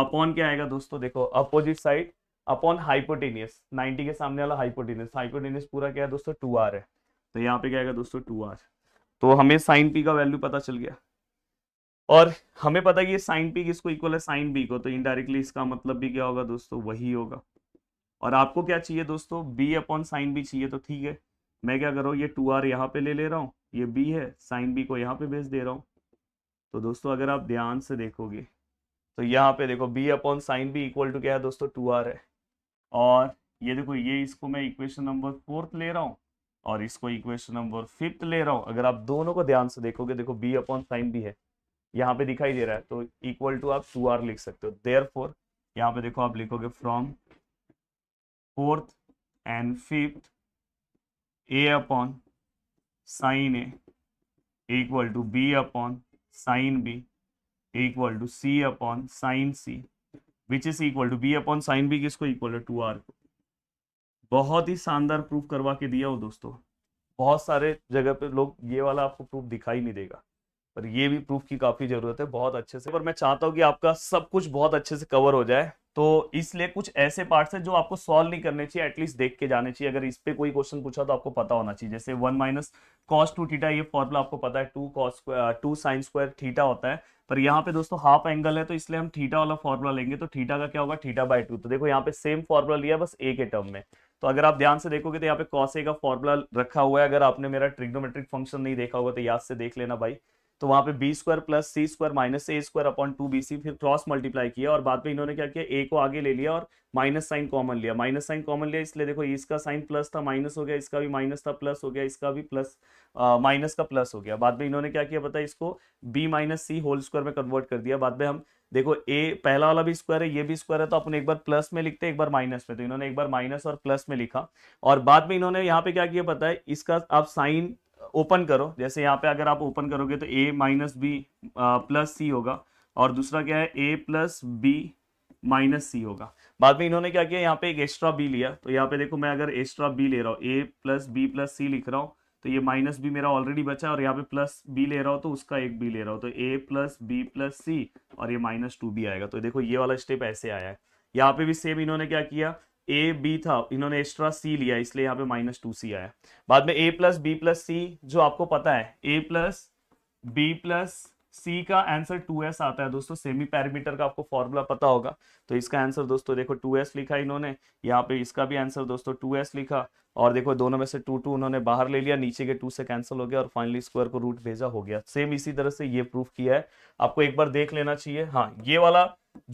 अपॉन क्या आएगा दोस्तों देखो अपोजिट साइड अपॉन हाइपोटेनियस 90 के सामने वाला हाइपोटेनियस हाइपोटेनियस पूरा क्या है दोस्तों टू आर है तो यहाँ पे क्या है दोस्तों टू आर तो हमें साइन पी का वैल्यू पता चल गया और हमें पता कि साइन पी किसको इक्वल है साइन बी को तो इनडायरेक्टली इसका मतलब भी क्या होगा दोस्तों वही होगा और आपको क्या चाहिए दोस्तों बी अपॉन साइन बी चाहिए तो ठीक है मैं क्या कर रहा हूँ ये टू आर यहाँ पे ले ले रहा हूँ ये बी है साइन बी को यहाँ पे भेज दे रहा हूँ तो दोस्तों अगर आप ध्यान से देखोगे तो यहाँ पे देखो B upon sine B equal to क्या है दोस्तों टू आर है और ये देखो ये इसको मैं इक्वेशन नंबर फोर्थ ले रहा हूँ और इसको इक्वेशन नंबर फिफ्थ ले रहा हूँ अगर आप दोनों को ध्यान से देखोगे देखो बी अपॉन साइन भी है यहाँ पे दिखाई दे रहा है तो इक्वल टू आप टू आर लिख सकते हो देयर फोर यहाँ पे देखो आप लिखोगे from fourth and fifth A upon sine A equal to B upon sine B equal to C upon sine C which is equal to B upon sine B किसको equal है two R को बहुत ही शानदार proof करवा के दिया हो दोस्तों बहुत सारे जगह पे लोग ये वाला आपको प्रूफ दिखाई नहीं देगा पर ये भी प्रूफ की काफी जरूरत है बहुत अच्छे से पर मैं चाहता हूँ कि आपका सब कुछ बहुत अच्छे से कवर हो जाए तो इसलिए कुछ ऐसे पार्ट्स हैं जो आपको सॉल्व नहीं करने चाहिए एटलीस्ट देख के जाने चाहिए अगर इस पे कोई क्वेश्चन पूछा तो आपको पता होना चाहिए जैसे one minus cos two theta ये फॉर्मुला आपको पता है two cos two sine square theta होता है पर यहाँ पे दोस्तों हाफ एंगल है तो इसलिए हम थीटा वाला फॉर्मूला लेंगे तो थीटा का क्या होगा थीटा बाय टू तो देखो यहाँ पे सेम फॉर्मूला लिया बस ए के टर्म में तो अगर आप ध्यान से देखोगे तो यहाँ पे कॉस ए का फॉर्मूला रखा हुआ है अगर आपने मेरा ट्रिग्नोमेट्रिक फंक्शन नहीं देखा होगा तो याद से देख लेना भाई तो वहां पे B square plus C square minus A square upon two B C फिर क्रॉस मल्टीप्लाई किया और बाद में इन्होंने क्या किया ए को आगे ले लिया और माइनस साइन कॉमन लिया माइनस साइन कॉमन लिया इसलिए देखो इसका साइन प्लस था माइनस हो गया इसका भी माइनस था प्लस हो गया इसका भी प्लस माइनस का प्लस हो गया बाद में इन्होंने क्या किया पता इसको B minus C whole square में कन्वर्ट कर दिया बाद में हम देखो ए पहला वाला भी स्क्वायर है ये भी स्क्वायर है तो अपने एक बार प्लस में लिखते हैं एक बार माइनस में तो इन्होंने एक बार माइनस और प्लस में लिखा और बाद में इन्होंने यहाँ पे क्या किया पता है इसका अब साइन ओपन करो जैसे यहाँ पे अगर आप ओपन करोगे तो A minus B plus C होगा और दूसरा क्या है A plus B minus C होगा बाद में इन्होंने क्या किया यहाँ पे एक एक्स्ट्रा बी लिया तो यहाँ पे देखो मैं अगर एक्स्ट्रा बी ले रहा हूँ A plus B plus C लिख रहा हूँ तो ये माइनस बी मेरा ऑलरेडी बचा है और यहाँ पे प्लस बी ले रहा हूँ तो उसका एक बी ले रहा हूँ तो A plus B plus C और ये माइनस टू बी आएगा तो देखो ये वाला स्टेप ऐसे आया है यहाँ पे भी सेम इन्होंने क्या किया ए बी था इन्होंने एक्स्ट्रा सी लिया इसलिए यहाँ पे माइनस टू सी आया बाद में A plus B plus C जो आपको पता है A plus B plus C का आंसर 2s आता है दोस्तों सेमी पैरामीटर का आपको फॉर्मूला पता होगा तो इसका आंसर दोस्तों देखो 2s लिखा इन्होंने यहाँ पे इसका भी आंसर दोस्तों 2s लिखा और देखो दोनों में से टू टू उन्होंने बाहर ले लिया नीचे के टू से कैंसिल हो गया और फाइनली स्क्वायर को रूट भेजा हो गया सेम इसी तरह से ये प्रूफ किया है आपको एक बार देख लेना चाहिए हाँ ये वाला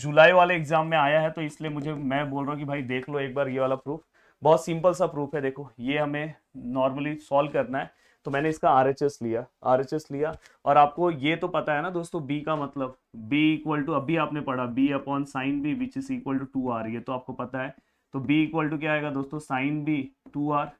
जुलाई वाले एग्जाम में आया है तो इसलिए मुझे मैं बोल रहा हूँ कि भाई देख लो एक बार ये वाला प्रूफ बहुत सिंपल सा प्रूफ है देखो ये हमें नॉर्मली सॉल्व करना है तो मैंने इसका आर लिया आर लिया और आपको ये तो पता है ना दोस्तों बी का मतलब बी इक्वल टू अभी आपने पढ़ा B upon sine B which is equal to two R ये तो आपको पता है तो बी इक्वल टू क्या आएगा दोस्तों साइन बी टू आर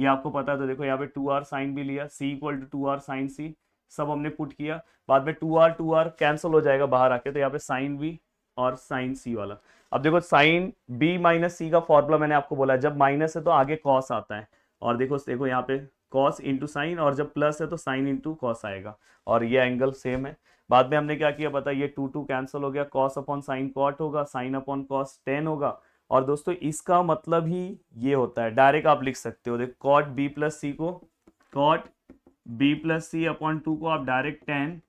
ये आपको पता है तो देखो यहाँ पे टू आर साइन बी लिया C equal to two R sine C सब हमने पुट किया बाद में two R two R cancel हो जाएगा बाहर आके तो यहाँ पे साइन बी और साइन सी वाला अब देखो साइन बी माइनस सी का फॉर्मूला मैंने आपको बोला जब माइनस है तो आगे कॉस आता है और देखो देखो यहाँ पे कॉस इंटू साइन और जब प्लस है तो साइन इंटू कॉस आएगा और ये एंगल सेम है बाद में हमने क्या किया पता ये टू टू कैंसिल हो गया कॉस अपॉन साइन कॉट होगा साइन अपॉन कॉस टेन होगा और दोस्तों इसका मतलब ही ये होता है डायरेक्ट आप लिख सकते हो देखो कॉट बी प्लस सी को cot B plus C upon two को आप direct tan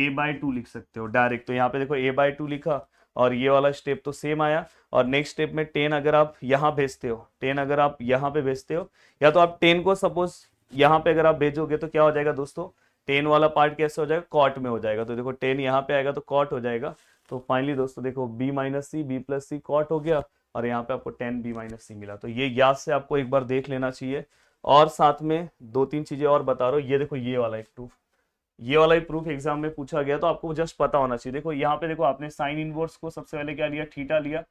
A by two लिख सकते हो डायरेक्ट तो यहाँ पे देखो ए बाय टू लिखा और ये वाला स्टेप तो सेम आया और नेक्स्ट स्टेप में टेन अगर आप यहाँ भेजते हो टेन अगर आप यहाँ पे भेजते हो या तो आप टेन को सपोज यहाँ पे अगर आप भेजोगे तो क्या हो जाएगा दोस्तों टेन वाला पार्ट कैसे हो जाएगा कॉट में हो जाएगा तो देखो टेन यहाँ पे आएगा तो कॉट हो जाएगा तो फाइनली दोस्तों देखो B minus C B plus C cot हो गया और यहाँ पे आपको टेन बी माइनस सी मिला तो ये याद से आपको एक बार देख लेना चाहिए और साथ में दो तीन चीजें और बता रहा हूँ ये देखो ये वाला एक प्रूफ ये वाला ही प्रूफ एग्जाम में पूछा गया तो आपको जस्ट पता होना चाहिए देखो यहाँ पे देखो आपने साइन इनवर्स को सबसे पहले क्या लिया थीटा लिया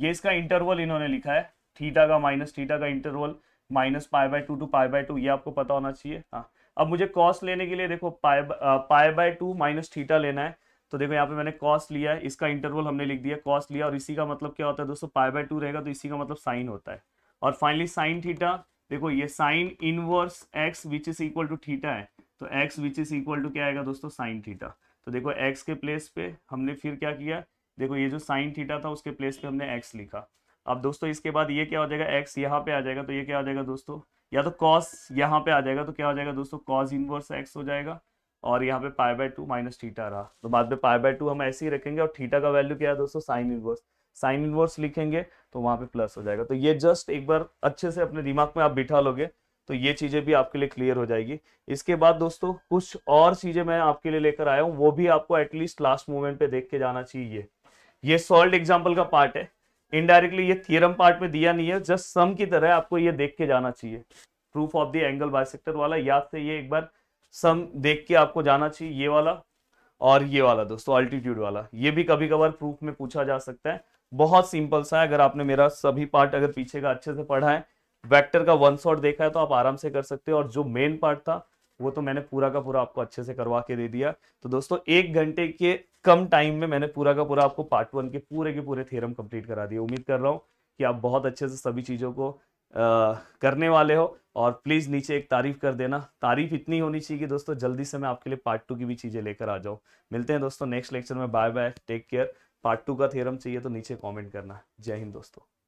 ये इसका इंटरवल इन्होंने लिखा है थीटा का माइनस थीटा का interval minus pi by two to pi by two ये आपको पता होना चाहिए हाँ अब मुझे कॉस्ट लेने के लिए देखो pi pi by two minus theta लेना है तो देखो यहाँ पे मैंने कॉस्ट लिया है इसका इंटरवल हमने लिख दिया कॉस्ट लिया और इसी का मतलब क्या होता है दोस्तों पाई बाय टू रहेगा तो इसी का मतलब साइन होता है और फाइनली साइन थीटा देखो ये sine inverse x which is equal to theta है तो x which is equal to क्या आएगा दोस्तों साइन थीटा तो देखो एक्स के प्लेस पे हमने फिर क्या किया देखो ये जो साइन थीटा था उसके प्लेस पे हमने एक्स लिखा अब दोस्तों इसके बाद ये क्या हो जाएगा एक्स यहाँ पे आ जाएगा तो ये क्या हो जाएगा दोस्तों या तो कॉस यहाँ पे आ जाएगा तो क्या हो जाएगा दोस्तों कॉस इनवर्स एक्स हो जाएगा और यहाँ पे pi by two minus theta रहा तो बाद में पाई बाय टू हम ऐसे ही रखेंगे और थीटा का वैल्यू क्या है दोस्तों साइन इनवर्स साइन इनवर्स लिखेंगे तो वहां पे प्लस हो जाएगा तो ये जस्ट एक बार अच्छे से अपने दिमाग में आप बिठा लोगे तो ये चीज़ें भी आपके लिए क्लियर हो जाएगी इसके बाद दोस्तों कुछ और चीज़ें मैं आपके लिए लेकर आया हूँ वो भी आपको एटलीस्ट लास्ट मोमेंट पे देख के जाना चाहिए ये सॉल्ट एग्जाम्पल का पार्ट है इनडायरेक्टली ये थियरम पार्ट में दिया नहीं है जस्ट सम की तरह आपको ये देख के जाना चाहिए proof of the angle bisector वाला याद से ये एक बार सम देख के आपको जाना चाहिए ये वाला और ये वाला दोस्तों अल्टीट्यूड वाला ये भी कभी कभार प्रूफ में पूछा जा सकता है बहुत सिंपल सा है अगर आपने मेरा सभी पार्ट अगर पीछे का अच्छे से पढ़ा है वेक्टर का वन शॉट देखा है तो आप आराम से कर सकते हो और जो मेन पार्ट था वो तो मैंने पूरा का पूरा आपको अच्छे से करवा के दे दिया तो दोस्तों एक घंटे के कम टाइम में मैंने पूरा का पूरा आपको पार्ट वन के पूरे के पूरे थेरम कंप्लीट करा दिए उम्मीद कर रहा हूँ कि आप बहुत अच्छे से सभी चीज़ों को आ, करने वाले हो और प्लीज़ नीचे एक तारीफ कर देना तारीफ इतनी होनी चाहिए कि दोस्तों जल्दी से मैं आपके लिए पार्ट टू की भी चीज़ें लेकर आ जाऊँ मिलते हैं दोस्तों नेक्स्ट लेक्चर में bye bye take care part two का थेरम चाहिए तो नीचे कॉमेंट करना जय हिंद दोस्तों